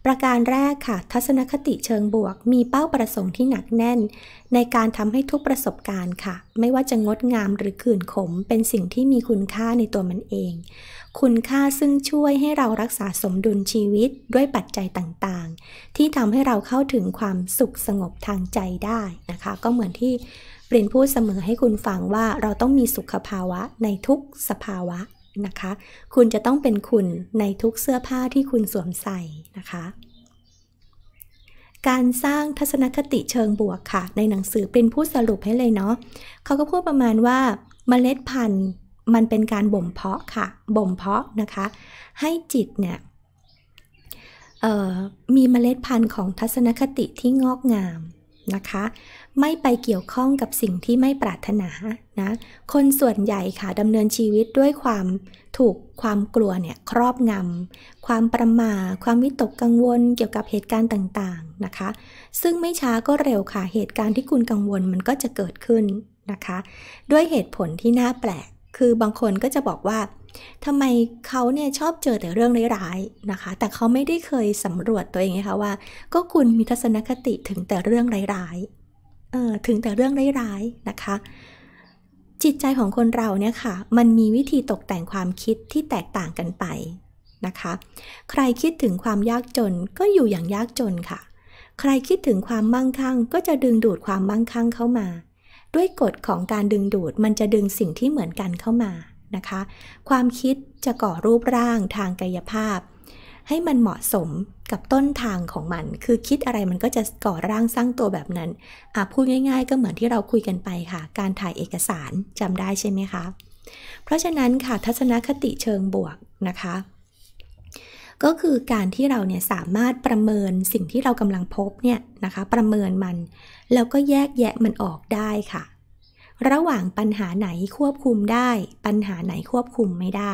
ประการแรกค่ะ ทัศนคติเชิงบวก มีเป้าประสงค์ที่หนักแน่น ในการทำให้ทุกประสบการณ์ค่ะ ไม่ว่าจะงดงามหรือขื่นขมเป็นสิ่งที่มีคุณค่าในตัวมันเองคุณค่าซึ่งช่วยให้เรารักษาสมดุลชีวิตด้วยปัจจัยต่างๆ ที่ทำให้เราเข้าถึงความสุขสงบทางใจได้นะคะ ก็เหมือนที่เปลี่ยนพูดเสมอให้คุณฟังว่าเราต้องมีสุขภาวะ ในทุกสภาวะนะคะ คุณจะต้องเป็นคุณในทุกเสื้อผ้าที่คุณสวมใส่นะคะ การสร้างทัศนคติเชิงบวกค่ะ ในหนังสือเป็นผู้สรุปให้เลยเนาะเขาก็พูดประมาณว่าเมล็ดพันธุ์มันเป็นการบ่มเพาะค่ะ บ่มเพาะนะคะ ให้จิตเนี่ยมีเมล็ดพันธุ์ของทัศนคติที่งอกงามนะคะ ไม่ไปเกี่ยวข้องกับสิ่งที่ไม่ปรารถนา นะ คนส่วนใหญ่ค่ะดำเนินชีวิตด้วยความถูกความกลัวเนี่ยครอบงำ ความประมาความวิตกกังวลเกี่ยวกับเหตุการณ์ต่างๆ นะคะ ซึ่งไม่ช้าก็เร็วค่ะ เหตุการณ์ที่คุณกังวลมันก็จะเกิดขึ้นนะคะ ด้วยเหตุผลที่น่าแปลกคือบางคนก็จะบอกว่าทำไมเขาเนี่ยชอบเจอแต่เรื่องร้ายๆนะคะ แต่เขาไม่ได้เคยสำรวจตัวเองนะคะว่า ก็คุณมีทัศนคติถึงแต่เรื่องร้ายๆเออ ถึงแต่เรื่องร้ายๆนะคะ จิตใจของคนเราเนี่ยค่ะ มันมีวิธีตกแต่งความคิดที่แตกต่างกันไปนะคะ ใครคิดถึงความยากจนก็อยู่อย่างยากจนค่ะ ใครคิดถึงความมั่งคั่ง ก็จะดึงดูดความมั่งคั่งเข้ามาด้วยกฎของการดึงดูดมันจะดึงสิ่งที่เหมือนกันเข้ามานะคะ ความคิดจะก่อรูปร่างทางกายภาพ ให้มันเหมาะสมกับต้นทางของมัน คือคิดอะไรมันก็จะก่อร่างสร้างตัวแบบนั้นอ่ะพูดง่ายๆ ก็เหมือนที่เราคุยกันไปค่ะ การถ่ายเอกสารจำได้ใช่ไหมคะเพราะฉะนั้นค่ะทัศนคติเชิงบวกนะคะก็คือการที่เราเนี่ยสามารถประเมินสิ่งที่เรากำลังพบเนี่ยนะคะ ประเมินมัน แล้วก็แยกแยะมันออกได้ค่ะ ระหว่างปัญหาไหนควบคุมได้ ปัญหาไหนควบคุมไม่ได้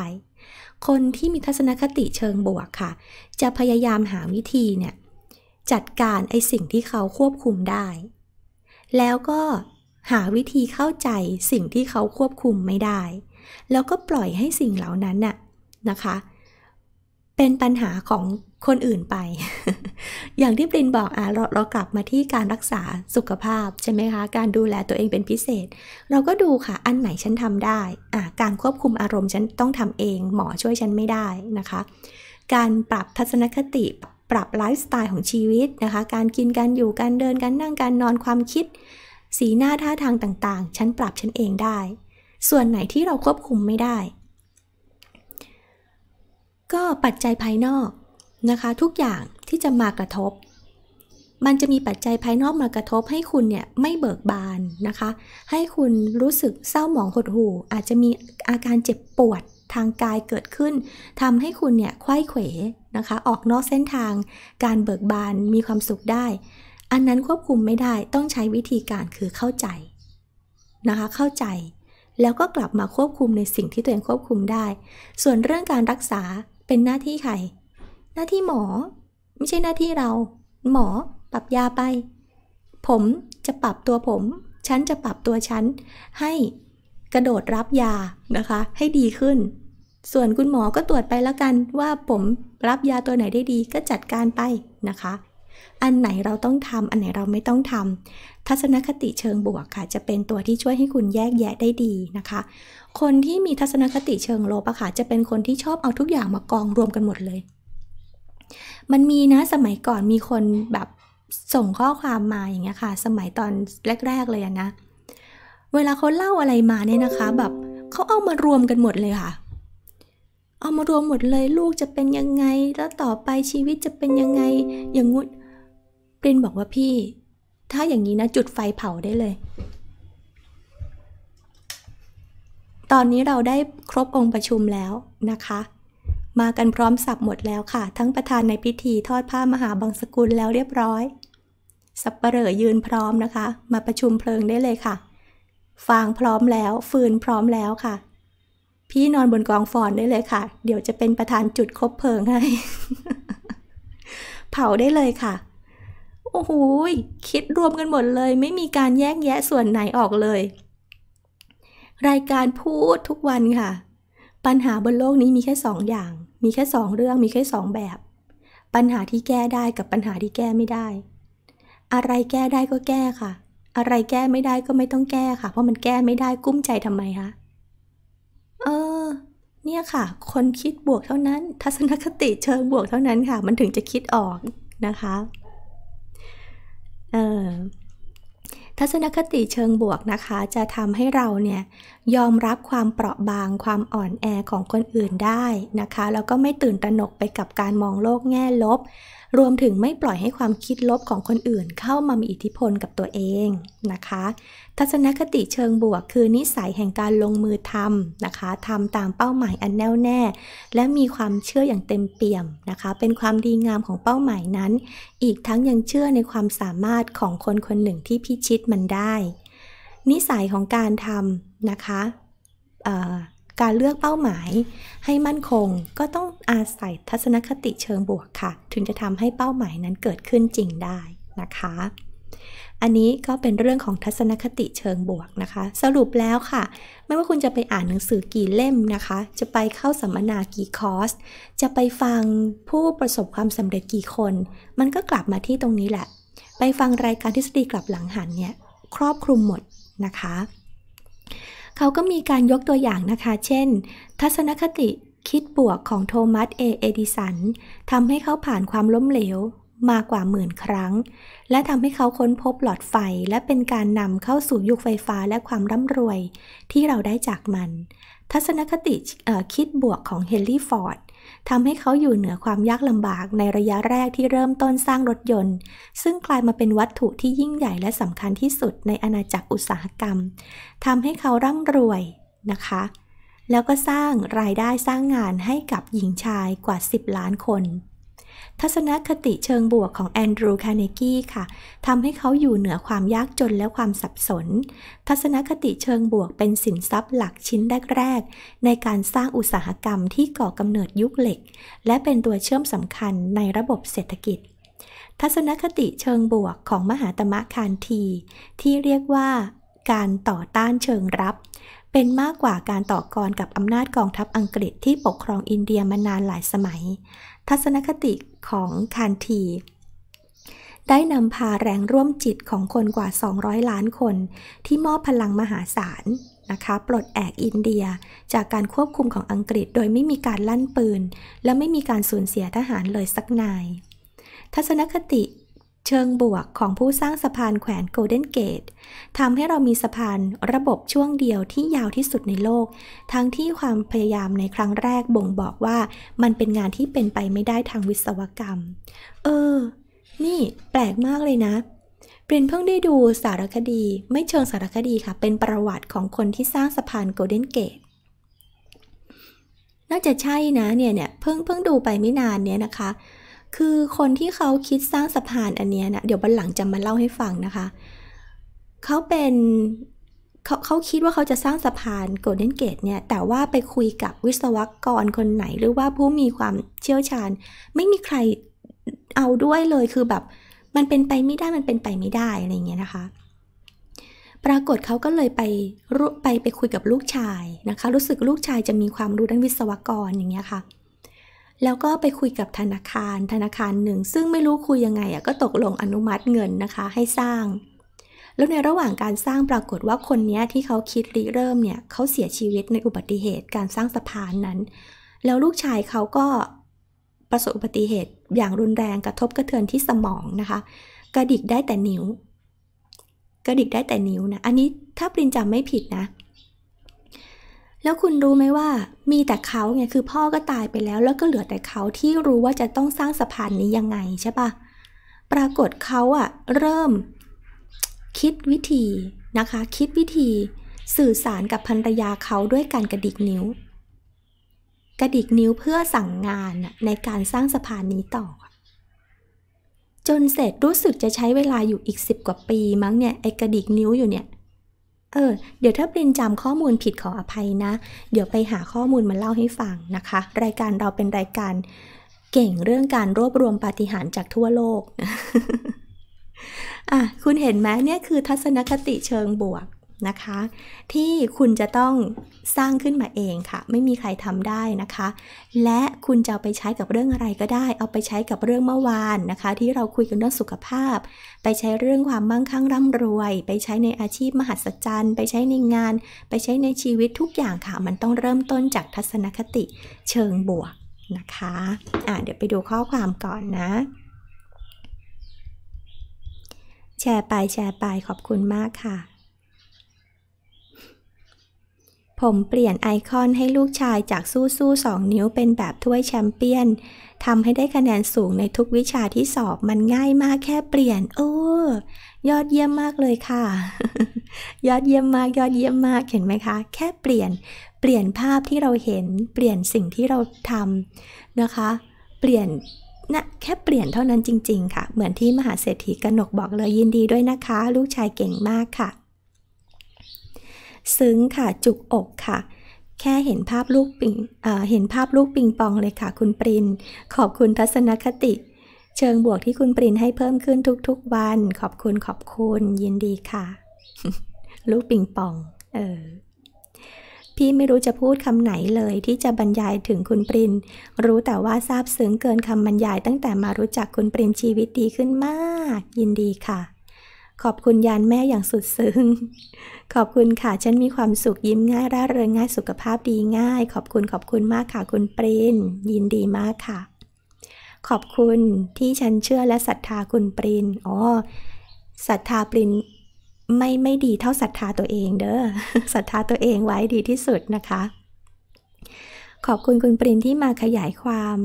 คนที่มีทัศนคติเชิงบวกค่ะ จะพยายามหาวิธีเนี่ยจัดการไอสิ่งที่เขาควบคุมได้ แล้วก็หาวิธีเข้าใจสิ่งที่เขาควบคุมไม่ได้ แล้วก็ปล่อยให้สิ่งเหล่านั้นน่ะนะคะเป็นปัญหาของคนอื่นไป อย่างที่ปรินบอกอ่ะเราเรากลับมาที่การรักษาสุขภาพใช่ไหมคะ การดูแลตัวเองเป็นพิเศษ เราก็ดูค่ะ อันไหนฉันทำได้อ่ะการควบคุมอารมณ์ฉันต้องทำเอง หมอช่วยฉันไม่ได้นะคะ การปรับทัศนคติ ปรับไลฟ์สไตล์ของชีวิตนะคะ การกิน การอยู่ การเดิน การนั่ง การนอนความคิด สีหน้าท่าทางต่าง ๆ ฉันปรับฉันเองได้ ส่วนไหนที่เราควบคุมไม่ได้ก็ปัจจัยภายนอกนะคะทุกอย่างที่จะมากระทบ มันจะมีปัจจัยภายนอกมากระทบให้คุณเนี่ย ไม่เบิกบานนะคะ ให้คุณรู้สึกเศร้าหมองหดหู่ อาจจะมีอาการเจ็บปวดทางกายเกิดขึ้น ทำให้คุณเนี่ยควยเขวนะคะ ออกนอกเส้นทาง การเบิกบานมีความสุขได้ อันนั้นควบคุมไม่ได้ต้องใช้วิธีการคือเข้าใจนะคะ เข้าใจแล้วก็กลับมาควบคุมในสิ่งที่ตัวเองควบคุมได้ ส่วนเรื่องการรักษาเป็นหน้าที่ใครหน้าที่หมอไม่ใช่หน้าที่เรา หมอปรับยาไป ผมจะปรับตัวผม ฉันจะปรับตัวฉันให้กระโดดรับยานะคะ ให้ดีขึ้น ส่วนคุณหมอก็ตรวจไปแล้วกันว่าผมรับยาตัวไหนได้ดีก็จัดการไปนะคะ อันไหนเราต้องทำ อันไหนเราไม่ต้องทำ ทัศนคติเชิงบวกค่ะ จะเป็นตัวที่ช่วยให้คุณแยกแยะได้ดีนะคะคนที่มีทัศนคติเชิงลบอะค่ะจะเป็นคนที่ชอบเอาทุกอย่างมากองรวมกันหมดเลย มันมีนะสมัยก่อนมีคนแบบส่งข้อความมาอย่างเงี้ยค่ะ สมัยตอนแรกๆเลยนะ เวลาเขาเล่าอะไรมาเนี่ยนะคะ แบบเขาเอามารวมกันหมดเลยค่ะ เอามารวมหมดเลยลูกจะเป็นยังไง แล้วต่อไปชีวิตจะเป็นยังไง อย่างงุ้นปรินบอกว่าพี่ ถ้าอย่างนี้นะจุดไฟเผาได้เลยตอนนี้เราได้ครบองค์ประชุมแล้วนะคะ มากันพร้อมสับหมดแล้วค่ะ ทั้งประธานในพิธีทอดผ้ามหาบังสกุลแล้วเรียบร้อยสับเปลอยืนพร้อมนะคะ มาประชุมเพลิงได้เลยค่ะฟางพร้อมแล้วฟืนพร้อมแล้วค่ะ พี่นอนบนกองฟอนได้เลยค่ะ เดี๋ยวจะเป็นประธานจุดคบเพลิงให้ เผาได้เลยค่ะ โอ้โห คิดรวมกันหมดเลย ไม่มีการแยกแยะส่วนไหนออกเลยรายการพูดทุกวันค่ะ ปัญหาบนโลกนี้มีแค่สองอย่าง มีแค่สองเรื่อง มีแค่สองแบบ ปัญหาที่แก้ได้กับปัญหาที่แก้ไม่ได้ อะไรแก้ได้ก็แก้ค่ะ อะไรแก้ไม่ได้ก็ไม่ต้องแก้ ค่ะ เพราะมันแก้ไม่ได้กุ้มใจทำไมคะ เออ เนี่ยค่ะ คนคิดบวกเท่านั้น ทัศนคติเชิงบวกเท่านั้นค่ะ มันถึงจะคิดออกนะคะ เออทัศนคติเชิงบวกนะคะ จะทำให้เราเนี่ยยอมรับความเปราะบางความอ่อนแอของคนอื่นได้นะคะแล้วก็ไม่ตื่นตระหนกไปกับการมองโลกแง่ลบรวมถึงไม่ปล่อยให้ความคิดลบของคนอื่น เข้ามามีอิทธิพลกับตัวเองนะคะ ทัศนคติเชิงบวกคือนิสัยแห่งการลงมือทำนะคะทำตามเป้าหมายอันแน่วแน่และมีความเชื่ออย่างเต็มเปี่ยมนะคะ เป็นความดีงามของเป้าหมายนั้น อีกทั้งยังเชื่อในความสามารถของคนคนหนึ่งที่พิชิตมันได้ นิสัยของการทำนะคะการเลือกเป้าหมายให้มั่นคงก็ต้องอาศัยทัศนคติเชิงบวกค่ะ ถึงจะทำให้เป้าหมายนั้นเกิดขึ้นจริงได้นะคะ อันนี้ก็เป็นเรื่องของทัศนคติเชิงบวกนะคะ สรุปแล้วค่ะ ไม่ว่าคุณจะไปอ่านหนังสือกี่เล่มนะคะ จะไปเข้าสัมมนากี่คอร์สจะไปฟังผู้ประสบความสำเร็จกี่คน มันก็กลับมาที่ตรงนี้แหละ ไปฟังรายการทฤษฎีกลับหลังหันเนี่ย ครอบคลุมหมดนะคะเขาก็มีการยกตัวอย่างนะคะ เช่น ทัศนคติคิดบวกของโทมัส เอเอดิสันทำให้เขาผ่านความล้มเหลวมากกว่าหมื่นครั้ง และทำให้เขาค้นพบหลอดไฟ และเป็นการนำเข้าสู่ยุคไฟฟ้าและความร่ำรวยที่เราได้จากมัน ทัศนคติคิดบวกของเฮนรี่ ฟอร์ดทำให้เขาอยู่เหนือความยากลำบากในระยะแรกที่เริ่มต้นสร้างรถยนต์ ซึ่งกลายมาเป็นวัตถุที่ยิ่งใหญ่และสำคัญที่สุดในอาณาจักรอุตสาหกรรม ทำให้เขาร่ำรวยนะคะ แล้วก็สร้างรายได้สร้างงานให้กับหญิงชายกว่า 10 ล้านคนทัศนคติเชิงบวกของแอนดรูคาร์เนกีค่ะทำให้เขาอยู่เหนือความยากจนและความสับสน ทัศนคติเชิงบวกเป็นสินทรัพย์หลักชิ้นแรกๆในการสร้างอุตสาหกรรมที่ก่อกำเนิดยุคเหล็ก และเป็นตัวเชื่อมสำคัญในระบบเศรษฐกิจ ทัศนคติเชิงบวกของมหาตมะคานที ที่เรียกว่าการต่อต้านเชิงรับ เป็นมากกว่าการต่อกรกับอำนาจกองทัพอังกฤษที่ปกครองอินเดียมานานหลายสมัยทัศนคติของคานที ได้นำพาแรงร่วมจิตของคนกว่า 200 ล้านคน ที่มอบพลังมหาศาลนะคะปลดแอกอินเดียจากการควบคุมของอังกฤษโดยไม่มีการลั่นปืน และไม่มีการสูญเสียทหารเลยสักนาย ทัศนคติเชิงบวกของผู้สร้างสะพานแขวนโกลเด้นเกตทำให้เรามีสะพานระบบช่วงเดียวที่ยาวที่สุดในโลก ทั้งที่ความพยายามในครั้งแรกบ่งบอกว่ามันเป็นงานที่เป็นไปไม่ได้ทางวิศวกรรม เออ นี่แปลกมากเลยนะเปลี่ยนเพิ่งได้ดูสารคดีไม่เชิงสารคดีค่ะเป็นประวัติของคนที่สร้างสะพานโกลเด้นเกตน่าจะใช่นะเนี่ยเนี่ยเพิ่งเพิ่งดูไปไม่นานเนี่ยนะคะคือคนที่เขาคิดสร้างสะพานอันเนี้ยนะเดี๋ยวบันหลังจะมาเล่าให้ฟังนะคะเขาเป็นเขาเขาคิดว่าเขาจะสร้างสะพานโกลเด้นเกตเนี่ยแต่ว่าไปคุยกับวิศวกรคนไหนหรือว่าผู้มีความเชี่ยวชาญ ไม่มีใครเอาด้วยเลยคือแบบมันเป็นไปไม่ได้มันเป็นไปไม่ได้อะไรเงี้ยนะคะ ปรากฏเขาก็เลยไปไปไปคุยกับลูกชายนะคะ รู้สึกลูกชายจะมีความรู้ด้านวิศวกรอย่างเงี้ยค่ะเแล้วก็ไปคุยกับธนาคาร ธนาคารหนึ่งซึ่งไม่รู้คุยยังไงอ่ะก็ตกลงอนุมัติเงินนะคะให้สร้างแล้วในระหว่างการสร้างปรากฏว่าคนนี้ที่เขาคิดริเริ่มเนี่ย เขาเสียชีวิตในอุบัติเหตุการสร้างสะพานนั้น แล้วลูกชายเขาก็ประสบอุบัติเหตุอย่างรุนแรงกระทบกระเทือนที่สมองนะคะ กระดิกได้แต่นิ้ว กระดิกได้แต่นิ้วนะอันนี้ถ้าปรินจำไม่ผิดนะแล้วคุณรู้ไหมว่ามีแต่เขาไงคือพ่อก็ตายไปแล้ว แล้วก็เหลือแต่เขาที่รู้ว่าจะต้องสร้างสะพานนี้ยังไงใช่ปะปรากฏเขาอะเริ่ม คิดวิธีนะคะ คิดวิธี สื่อสารกับภรรยาเขาด้วยการกระดิกนิ้วกระดิกนิ้วเพื่อสั่งงานในการสร้างสะพานนี้ต่อ จนเสร็จรู้สึกจะใช้เวลาอยู่อีกสิบกว่าปีมั้งเนี่ยไอ้กระดิกนิ้วอยู่เนี่ยเออเดี๋ยวถ้าปรินจำข้อมูลผิดขออภัยนะ เดี๋ยวไปหาข้อมูลมาเล่าให้ฟังนะคะ รายการเราเป็นรายการเก่งเรื่องการรวบรวมปาฏิหาริย์จากทั่วโลกอ่ะคุณเห็นไหมเนี่ยคือทัศนคติเชิงบวกนะคะที่คุณจะต้องสร้างขึ้นมาเองค่ะ ไม่มีใครทำได้นะคะ และคุณจะเอาไปใช้กับเรื่องอะไรก็ได้ เอาไปใช้กับเรื่องเมื่อวานนะคะ ที่เราคุยกันเรื่องสุขภาพ ไปใช้เรื่องความมั่งคั่งร่ำรวย ไปใช้ในอาชีพมหัศจรรย์ไปใช้ในงานไปใช้ในชีวิตทุกอย่างค่ะ มันต้องเริ่มต้นจากทัศนคติเชิงบวกนะคะ อ่ะเดี๋ยวไปดูข้อความก่อนนะ แชร์ไปแชร์ไปขอบคุณมากค่ะผมเปลี่ยนไอคอนให้ลูกชายจากสู้สู้สองนิ้วเป็นแบบถ้วยแชมเปี้ยนทำให้ได้คะแนนสูงในทุกวิชาที่สอบมันง่ายมากแค่เปลี่ยนโอ้ยอดเยี่ยมมากเลยค่ะ ยอดเยี่ยมมากยอดเยี่ยมมากเห็นไหมคะ แค่เปลี่ยน เปลี่ยนภาพที่เราเห็นเปลี่ยนสิ่งที่เราทำนะคะ เปลี่ยนนะแค่เปลี่ยนเท่านั้นจริงๆ ค่ะ เหมือนที่มหาเศรษฐีกนกบอกเลยยินดีด้วยนะคะ ลูกชายเก่งมากค่ะซึ้งค่ะ จุกอกค่ะ แค่เห็นภาพลูกปิงเห็นภาพลูกปิงปองเลยค่ะ คุณปรินขอบคุณทัศนคติ เชิงบวกที่คุณปรินให้เพิ่มขึ้นทุก ๆ วัน ขอบคุณขอบคุณ ยินดีค่ะ ลูกปิงปอง เออ พี่ไม่รู้จะพูดคำไหนเลย ที่จะบรรยายถึงคุณปรินรู้แต่ว่าซาบซึ้งเกินคำบรรยาย ตั้งแต่มารู้จักคุณปรินชีวิตดีขึ้นมาก ยินดีค่ะ ขอบคุณยานแม่อย่างสุดซึ้งขอบคุณค่ะ ฉันมีความสุขยิ้มง่ายร่าเริงง่ายสุขภาพดีง่าย ขอบคุณขอบคุณมากค่ะ คุณปรินยินดีมากค่ะ ขอบคุณที่ฉันเชื่อและศรัทธาคุณปรินอ๋อศรัทธาปรินไม่ไม่ดีเท่าศรัทธาตัวเองเด้อศรัทธาตัวเองไว้ดีที่สุดนะคะ ขอบคุณคุณปรินที่มาขยายความ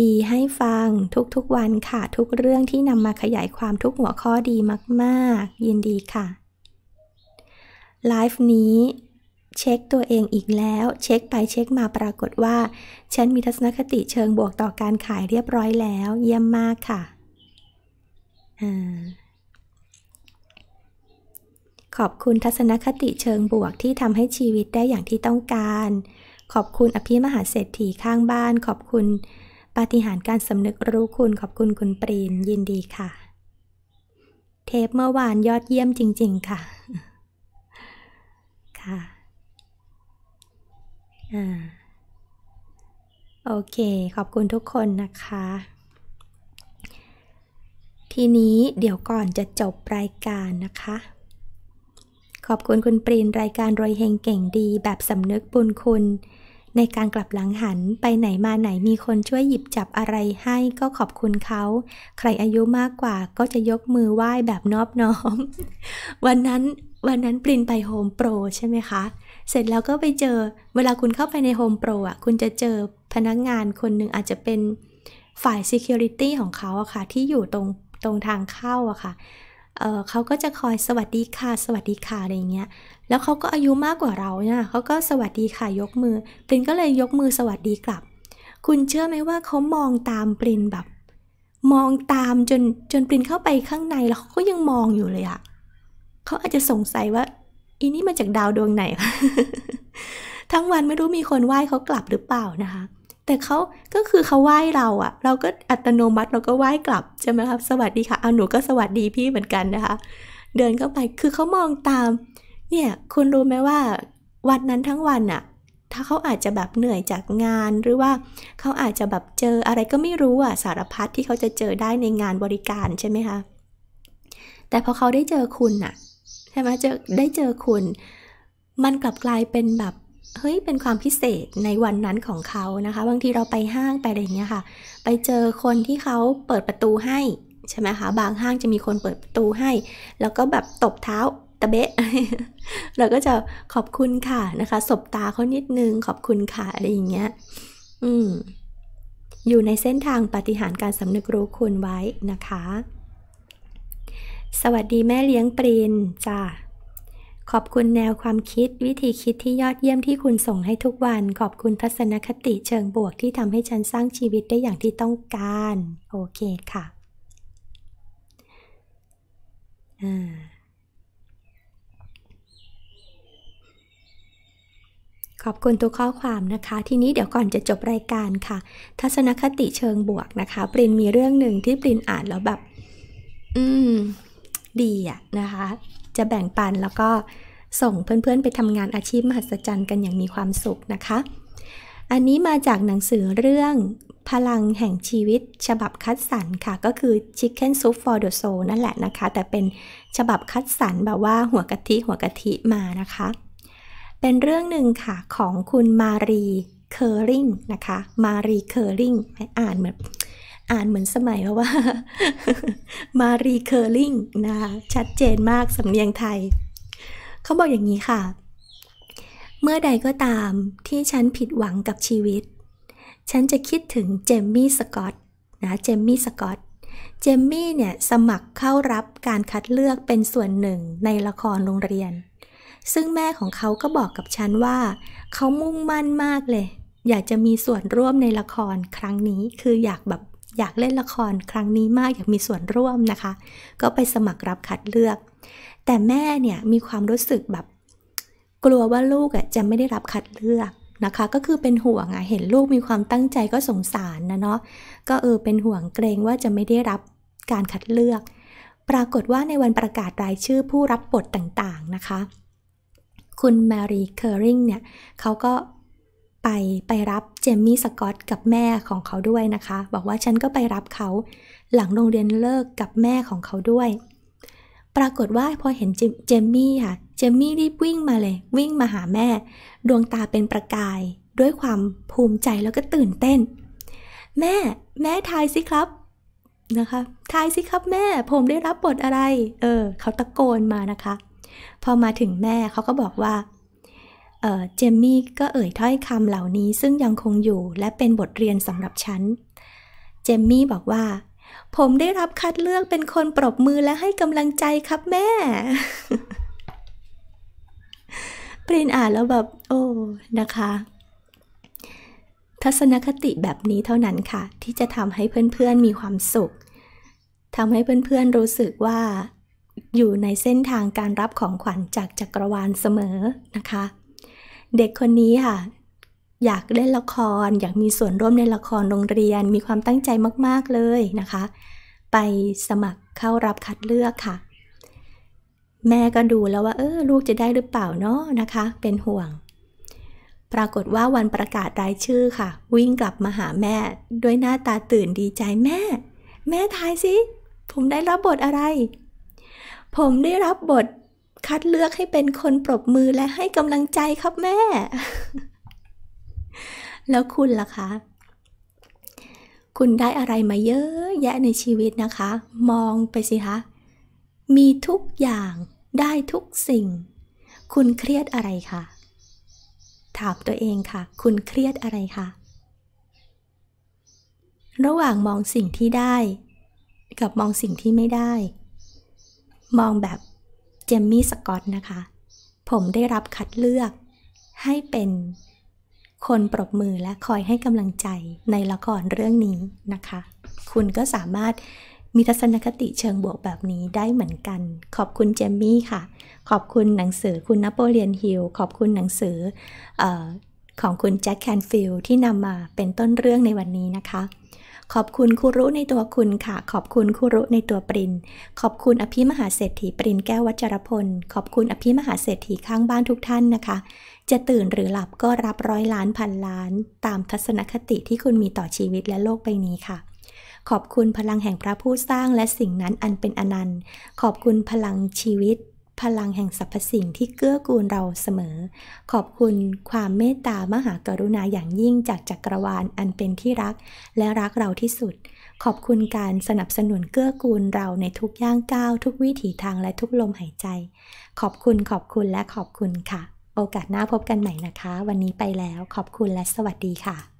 ดี ๆ ให้ฟังทุกๆวันค่ะ ทุกเรื่องที่นำมาขยายความทุกหัวข้อดีมากๆ ยินดีค่ะไลฟ์นี้ เช็คตัวเองอีกแล้ว เช็คไปเช็คมาปรากฏว่าฉันมีทัศนคติเชิงบวกต่อการขายเรียบร้อยแล้ว เยี่ยมมากค่ะอขอบคุณทัศนคติเชิงบวกที่ทำให้ชีวิตได้อย่างที่ต้องการ ขอบคุณอภิมหาเศรษฐีข้างบ้าน ขอบคุณปาฏิหาริย์การสำนึกรู้คุณขอบคุณคุณปรีนยินดีค่ะ เทปเมื่อวานยอดเยี่ยมจริง ๆ ค่ะค่ะ อ่า โอเค ขอบคุณทุกคนนะคะ ทีนี้เดี๋ยวก่อนจะจบรายการนะคะ ขอบคุณคุณปรีนรายการรวยเฮงเก่งดีแบบสำนึกบุญคุณ ในการกลับหลังหันไปไหนมาไหนมีคนช่วยหยิบจับอะไรให้ก็ขอบคุณเขา ใครอายุมากกว่าก็จะยกมือไหว้แบบนอบน้อม วันนั้นวันนั้นปรินไปโฮมโปรใช่ไหมคะ เสร็จแล้วก็ไปเจอ เวลาคุณเข้าไปในโฮมโปรอ่ะ คุณจะเจอพนักงานคนหนึ่งอาจจะเป็นฝ่าย Security ของเขาอะคะ่ะ ที่อยู่ตรงตรงทางเข้าอะคะ่ะเเขาก็จะคอยสวัสดีค่ะสวัสดีค่ะอะไรเงี้ย แล้วเขาก็อายุมากกว่าเราเนี่ยเขาก็สวัสดีค่ะยกมือปรินก็เลยยกมือสวัสดีกลับ คุณเชื่อไหมว่าเขามองตามปรินแบบ มองตามจนจนปรินเข้าไปข้างในแล้วเขาก็ยังมองอยู่เลยอะเขาอาจจะสงสัยว่า อีนี่มาจากดาวดวงไหน ทั้งวันไม่รู้มีคนไหว้เขากลับหรือเปล่านะคะ แต่เขาก็คือเขาไหว้เราอะเราก็อัตโนมัติเราก็ไหว้กลับใช่ไหมครับ สวัสดีค่ะเอาหนูก็สวัสดีพี่เหมือนกันนะคะ เดินเข้าไป คือเขามองตาม เนี่ยคุณรู้ไหมว่า วันนั้นทั้งวันอะถ้าเขาอาจจะแบบเหนื่อยจากงานหรือว่าเขาอาจจะแบบเจออะไรก็ไม่รู้อะสารพัดที่เขาจะเจอได้ในงานบริการใช่ไหมคะ แต่พอเขาได้เจอคุณอะใช่ไหมเจอได้เจอคุณ มันกลับกลายเป็นแบบเฮ้ยเป็นความพิเศษในวันนั้นของเขานะคะบางทีเราไปห้างไปอะไรอย่างเงี้ยค่ะ ไปเจอคนที่เขาเปิดประตูให้ ใช่ไหมคะบางห้างจะมีคนเปิดประตูให้ แล้วก็แบบตบเท้าตะเบะเราก็จะขอบคุณค่ะนะคะ สบตาเขานิดนึงขอบคุณค่ะอะไรอย่างเงี้ยอืมอยู่ในเส้นทางปฏิหารการสำนึกรู้คุณไว้นะคะสวัสดีแม่เลี้ยงปรินจ้าขอบคุณแนวความคิด วิธีคิดที่ยอดเยี่ยมที่คุณส่งให้ทุกวัน ขอบคุณทัศนคติเชิงบวกที่ทำให้ฉันสร้างชีวิตได้อย่างที่ต้องการ โอเคค่ะ ขอบคุณทุกข้อความนะคะ ทีนี้เดี๋ยวก่อนจะจบรายการค่ะ ทัศนคติเชิงบวกนะคะ ปรินมีเรื่องหนึ่งที่ปรินอ่านแล้วแบบ อืมดีอะนะคะ จะแบ่งปันแล้วก็ส่งเพื่อนๆ ไปทำงานอาชีพมหัศจรรย์กันอย่างมีความสุขนะคะ อันนี้มาจากหนังสือเรื่องพลังแห่งชีวิตฉบับคัดสรรค่ะ ก็คือ Chicken Soup for the Soul นั่นแหละนะคะ แต่เป็นฉบับคัดสรรแบบว่าหัวกะทิหัวกะทิมานะคะ เป็นเรื่องหนึ่งค่ะของคุณมารีเคอร์ริงนะคะ มารีเคอริงอ่านเหมือนอ่านเหมือนสมัยเพราะว่ามารีเคอร์ลิงนะคะชัดเจนมากสำเนียงไทย เขาบอกอย่างนี้ค่ะ เมื่อใดก็ตามที่ฉันผิดหวังกับชีวิต ฉันจะคิดถึงเจมมี่สกอตนะเจมมี่สกอตเจมมี่เนี่ยสมัครเข้ารับการคัดเลือกเป็นส่วนหนึ่งในละครโรงเรียน ซึ่งแม่ของเขาก็บอกกับฉันว่า เขามุ่งมั่นมากเลย อยากจะมีส่วนร่วมในละครครั้งนี้คืออยากแบบอยากเล่นละครครั้งนี้มากอยากมีส่วนร่วมนะคะ ก็ไปสมัครรับคัดเลือก แต่แม่เนี่ยมีความรู้สึกแบบ กลัวว่าลูกอ่ะจะไม่ได้รับคัดเลือกนะคะ ก็คือเป็นห่วงอ่ะเห็นลูกมีความตั้งใจก็สงสารนะเนาะก็เออเป็นห่วงเกรงว่าจะไม่ได้รับการคัดเลือก ปรากฏว่าในวันประกาศรายชื่อผู้รับบทต่างๆนะคะ คุณแมรี่เคอริงเนี่ยเขาก็ไปไปรับเจมมี่สกอตกับแม่ของเขาด้วยนะคะ บอกว่าฉันก็ไปรับเขาหลังโรงเรียนเลิกกับแม่ของเขาด้วย ปรากฏว่าพอเห็นเจมมี่ค่ะเจมมี่รีบวิ่งมาเลยวิ่งมาหาแม่ ดวงตาเป็นประกายด้วยความภูมิใจแล้วก็ตื่นเต้นแม่แม่ทายสิครับนะคะทายสิครับแม่ผมได้รับบทอะไรเออเขาตะโกนมานะคะ พอมาถึงแม่เขาก็บอกว่าเจมมี่ก็เอ่ยถ้อยคำเหล่านี้ซึ่งยังคงอยู่และเป็นบทเรียนสำหรับฉัน เจมมี่บอกว่า ผมได้รับคัดเลือกเป็นคนปรบมือและให้กำลังใจครับแม่ปรินอ่านแล้วแบบโอ้นะคะ ทัศนคติแบบนี้เท่านั้นค่ะ ที่จะทำให้เพื่อน ๆมีความสุขทำให้เพื่อนๆรู้สึกว่า อยู่ในเส้นทางการรับของขวัญ จากจักรวาลเสมอนะคะเด็กคนนี้ค่ะ อยากเล่นละครอยากมีส่วนร่วมในละครโรงเรียนมีความตั้งใจมากๆเลยนะคะ ไปสมัครเข้ารับคัดเลือกค่ะ แม่ก็ดูแล้วว่าเออลูกจะได้หรือเปล่าเนาะนะคะ เป็นห่วง ปรากฏว่าวันประกาศรายชื่อค่ะ วิ่งกลับมาหาแม่ด้วยหน้าตาตื่นดีใจแม่ แม่ทายสิผมได้รับบทอะไร ผมได้รับบทคัดเลือกให้เป็นคนปรบมือและให้กำลังใจครับแม่ แล้วคุณล่ะคะ คุณได้อะไรมาเยอะแยะในชีวิตนะคะ มองไปสิคะ มีทุกอย่างได้ทุกสิ่ง คุณเครียดอะไรคะ ถามตัวเองค่ะ คุณเครียดอะไรคะ ระหว่างมองสิ่งที่ได้ กับมองสิ่งที่ไม่ได้ มองแบบจมมี่สกอตนะคะ ผมได้รับคัดเลือกให้เป็นคนปรบมือและคอยให้กำลังใจในละครเรื่องนี้นะคะ คุณก็สามารถมีทัศนคติเชิงบวกแบบนี้ได้เหมือนกัน ขอบคุณเจมมี่ค่ะ ขอบคุณหนังสือคุณนโปเลียนฮิลขอบคุณหนังสืออของคุณแจ็คแคนฟิลที่นำมาเป็นต้นเรื่องในวันนี้นะคะขอบคุณครูรุในตัวคุณค่ะ ขอบคุณครูรุในตัวปรินขอบคุณอภิมหาเศรษฐีปรินแก้ววัชรพล ขอบคุณอภิมหาเศรษฐีข้างบ้านทุกท่านนะคะ จะตื่นหรือหลับก็รับร้อยล้านพันล้าน ตามทัศนคติที่คุณมีต่อชีวิตและโลกใบนี้ค่ะ ขอบคุณพลังแห่งพระผู้สร้าง และสิ่งนั้นอันเป็นอนันต์ ขอบคุณพลังชีวิตพลังแห่งสรรพสิ่งที่เกื้อกูลเราเสมอ ขอบคุณความเมตตามหากรุณาอย่างยิ่งจาก จักรวาลอันเป็นที่รัก และรักเราที่สุด ขอบคุณการสนับสนุนเกื้อกูลเราในทุกย่างก้าว ทุกวิถีทางและทุกลมหายใจ ขอบคุณขอบคุณและขอบคุณค่ะ โอกาสหน้าพบกันใหม่นะคะ วันนี้ไปแล้วขอบคุณและสวัสดีค่ะ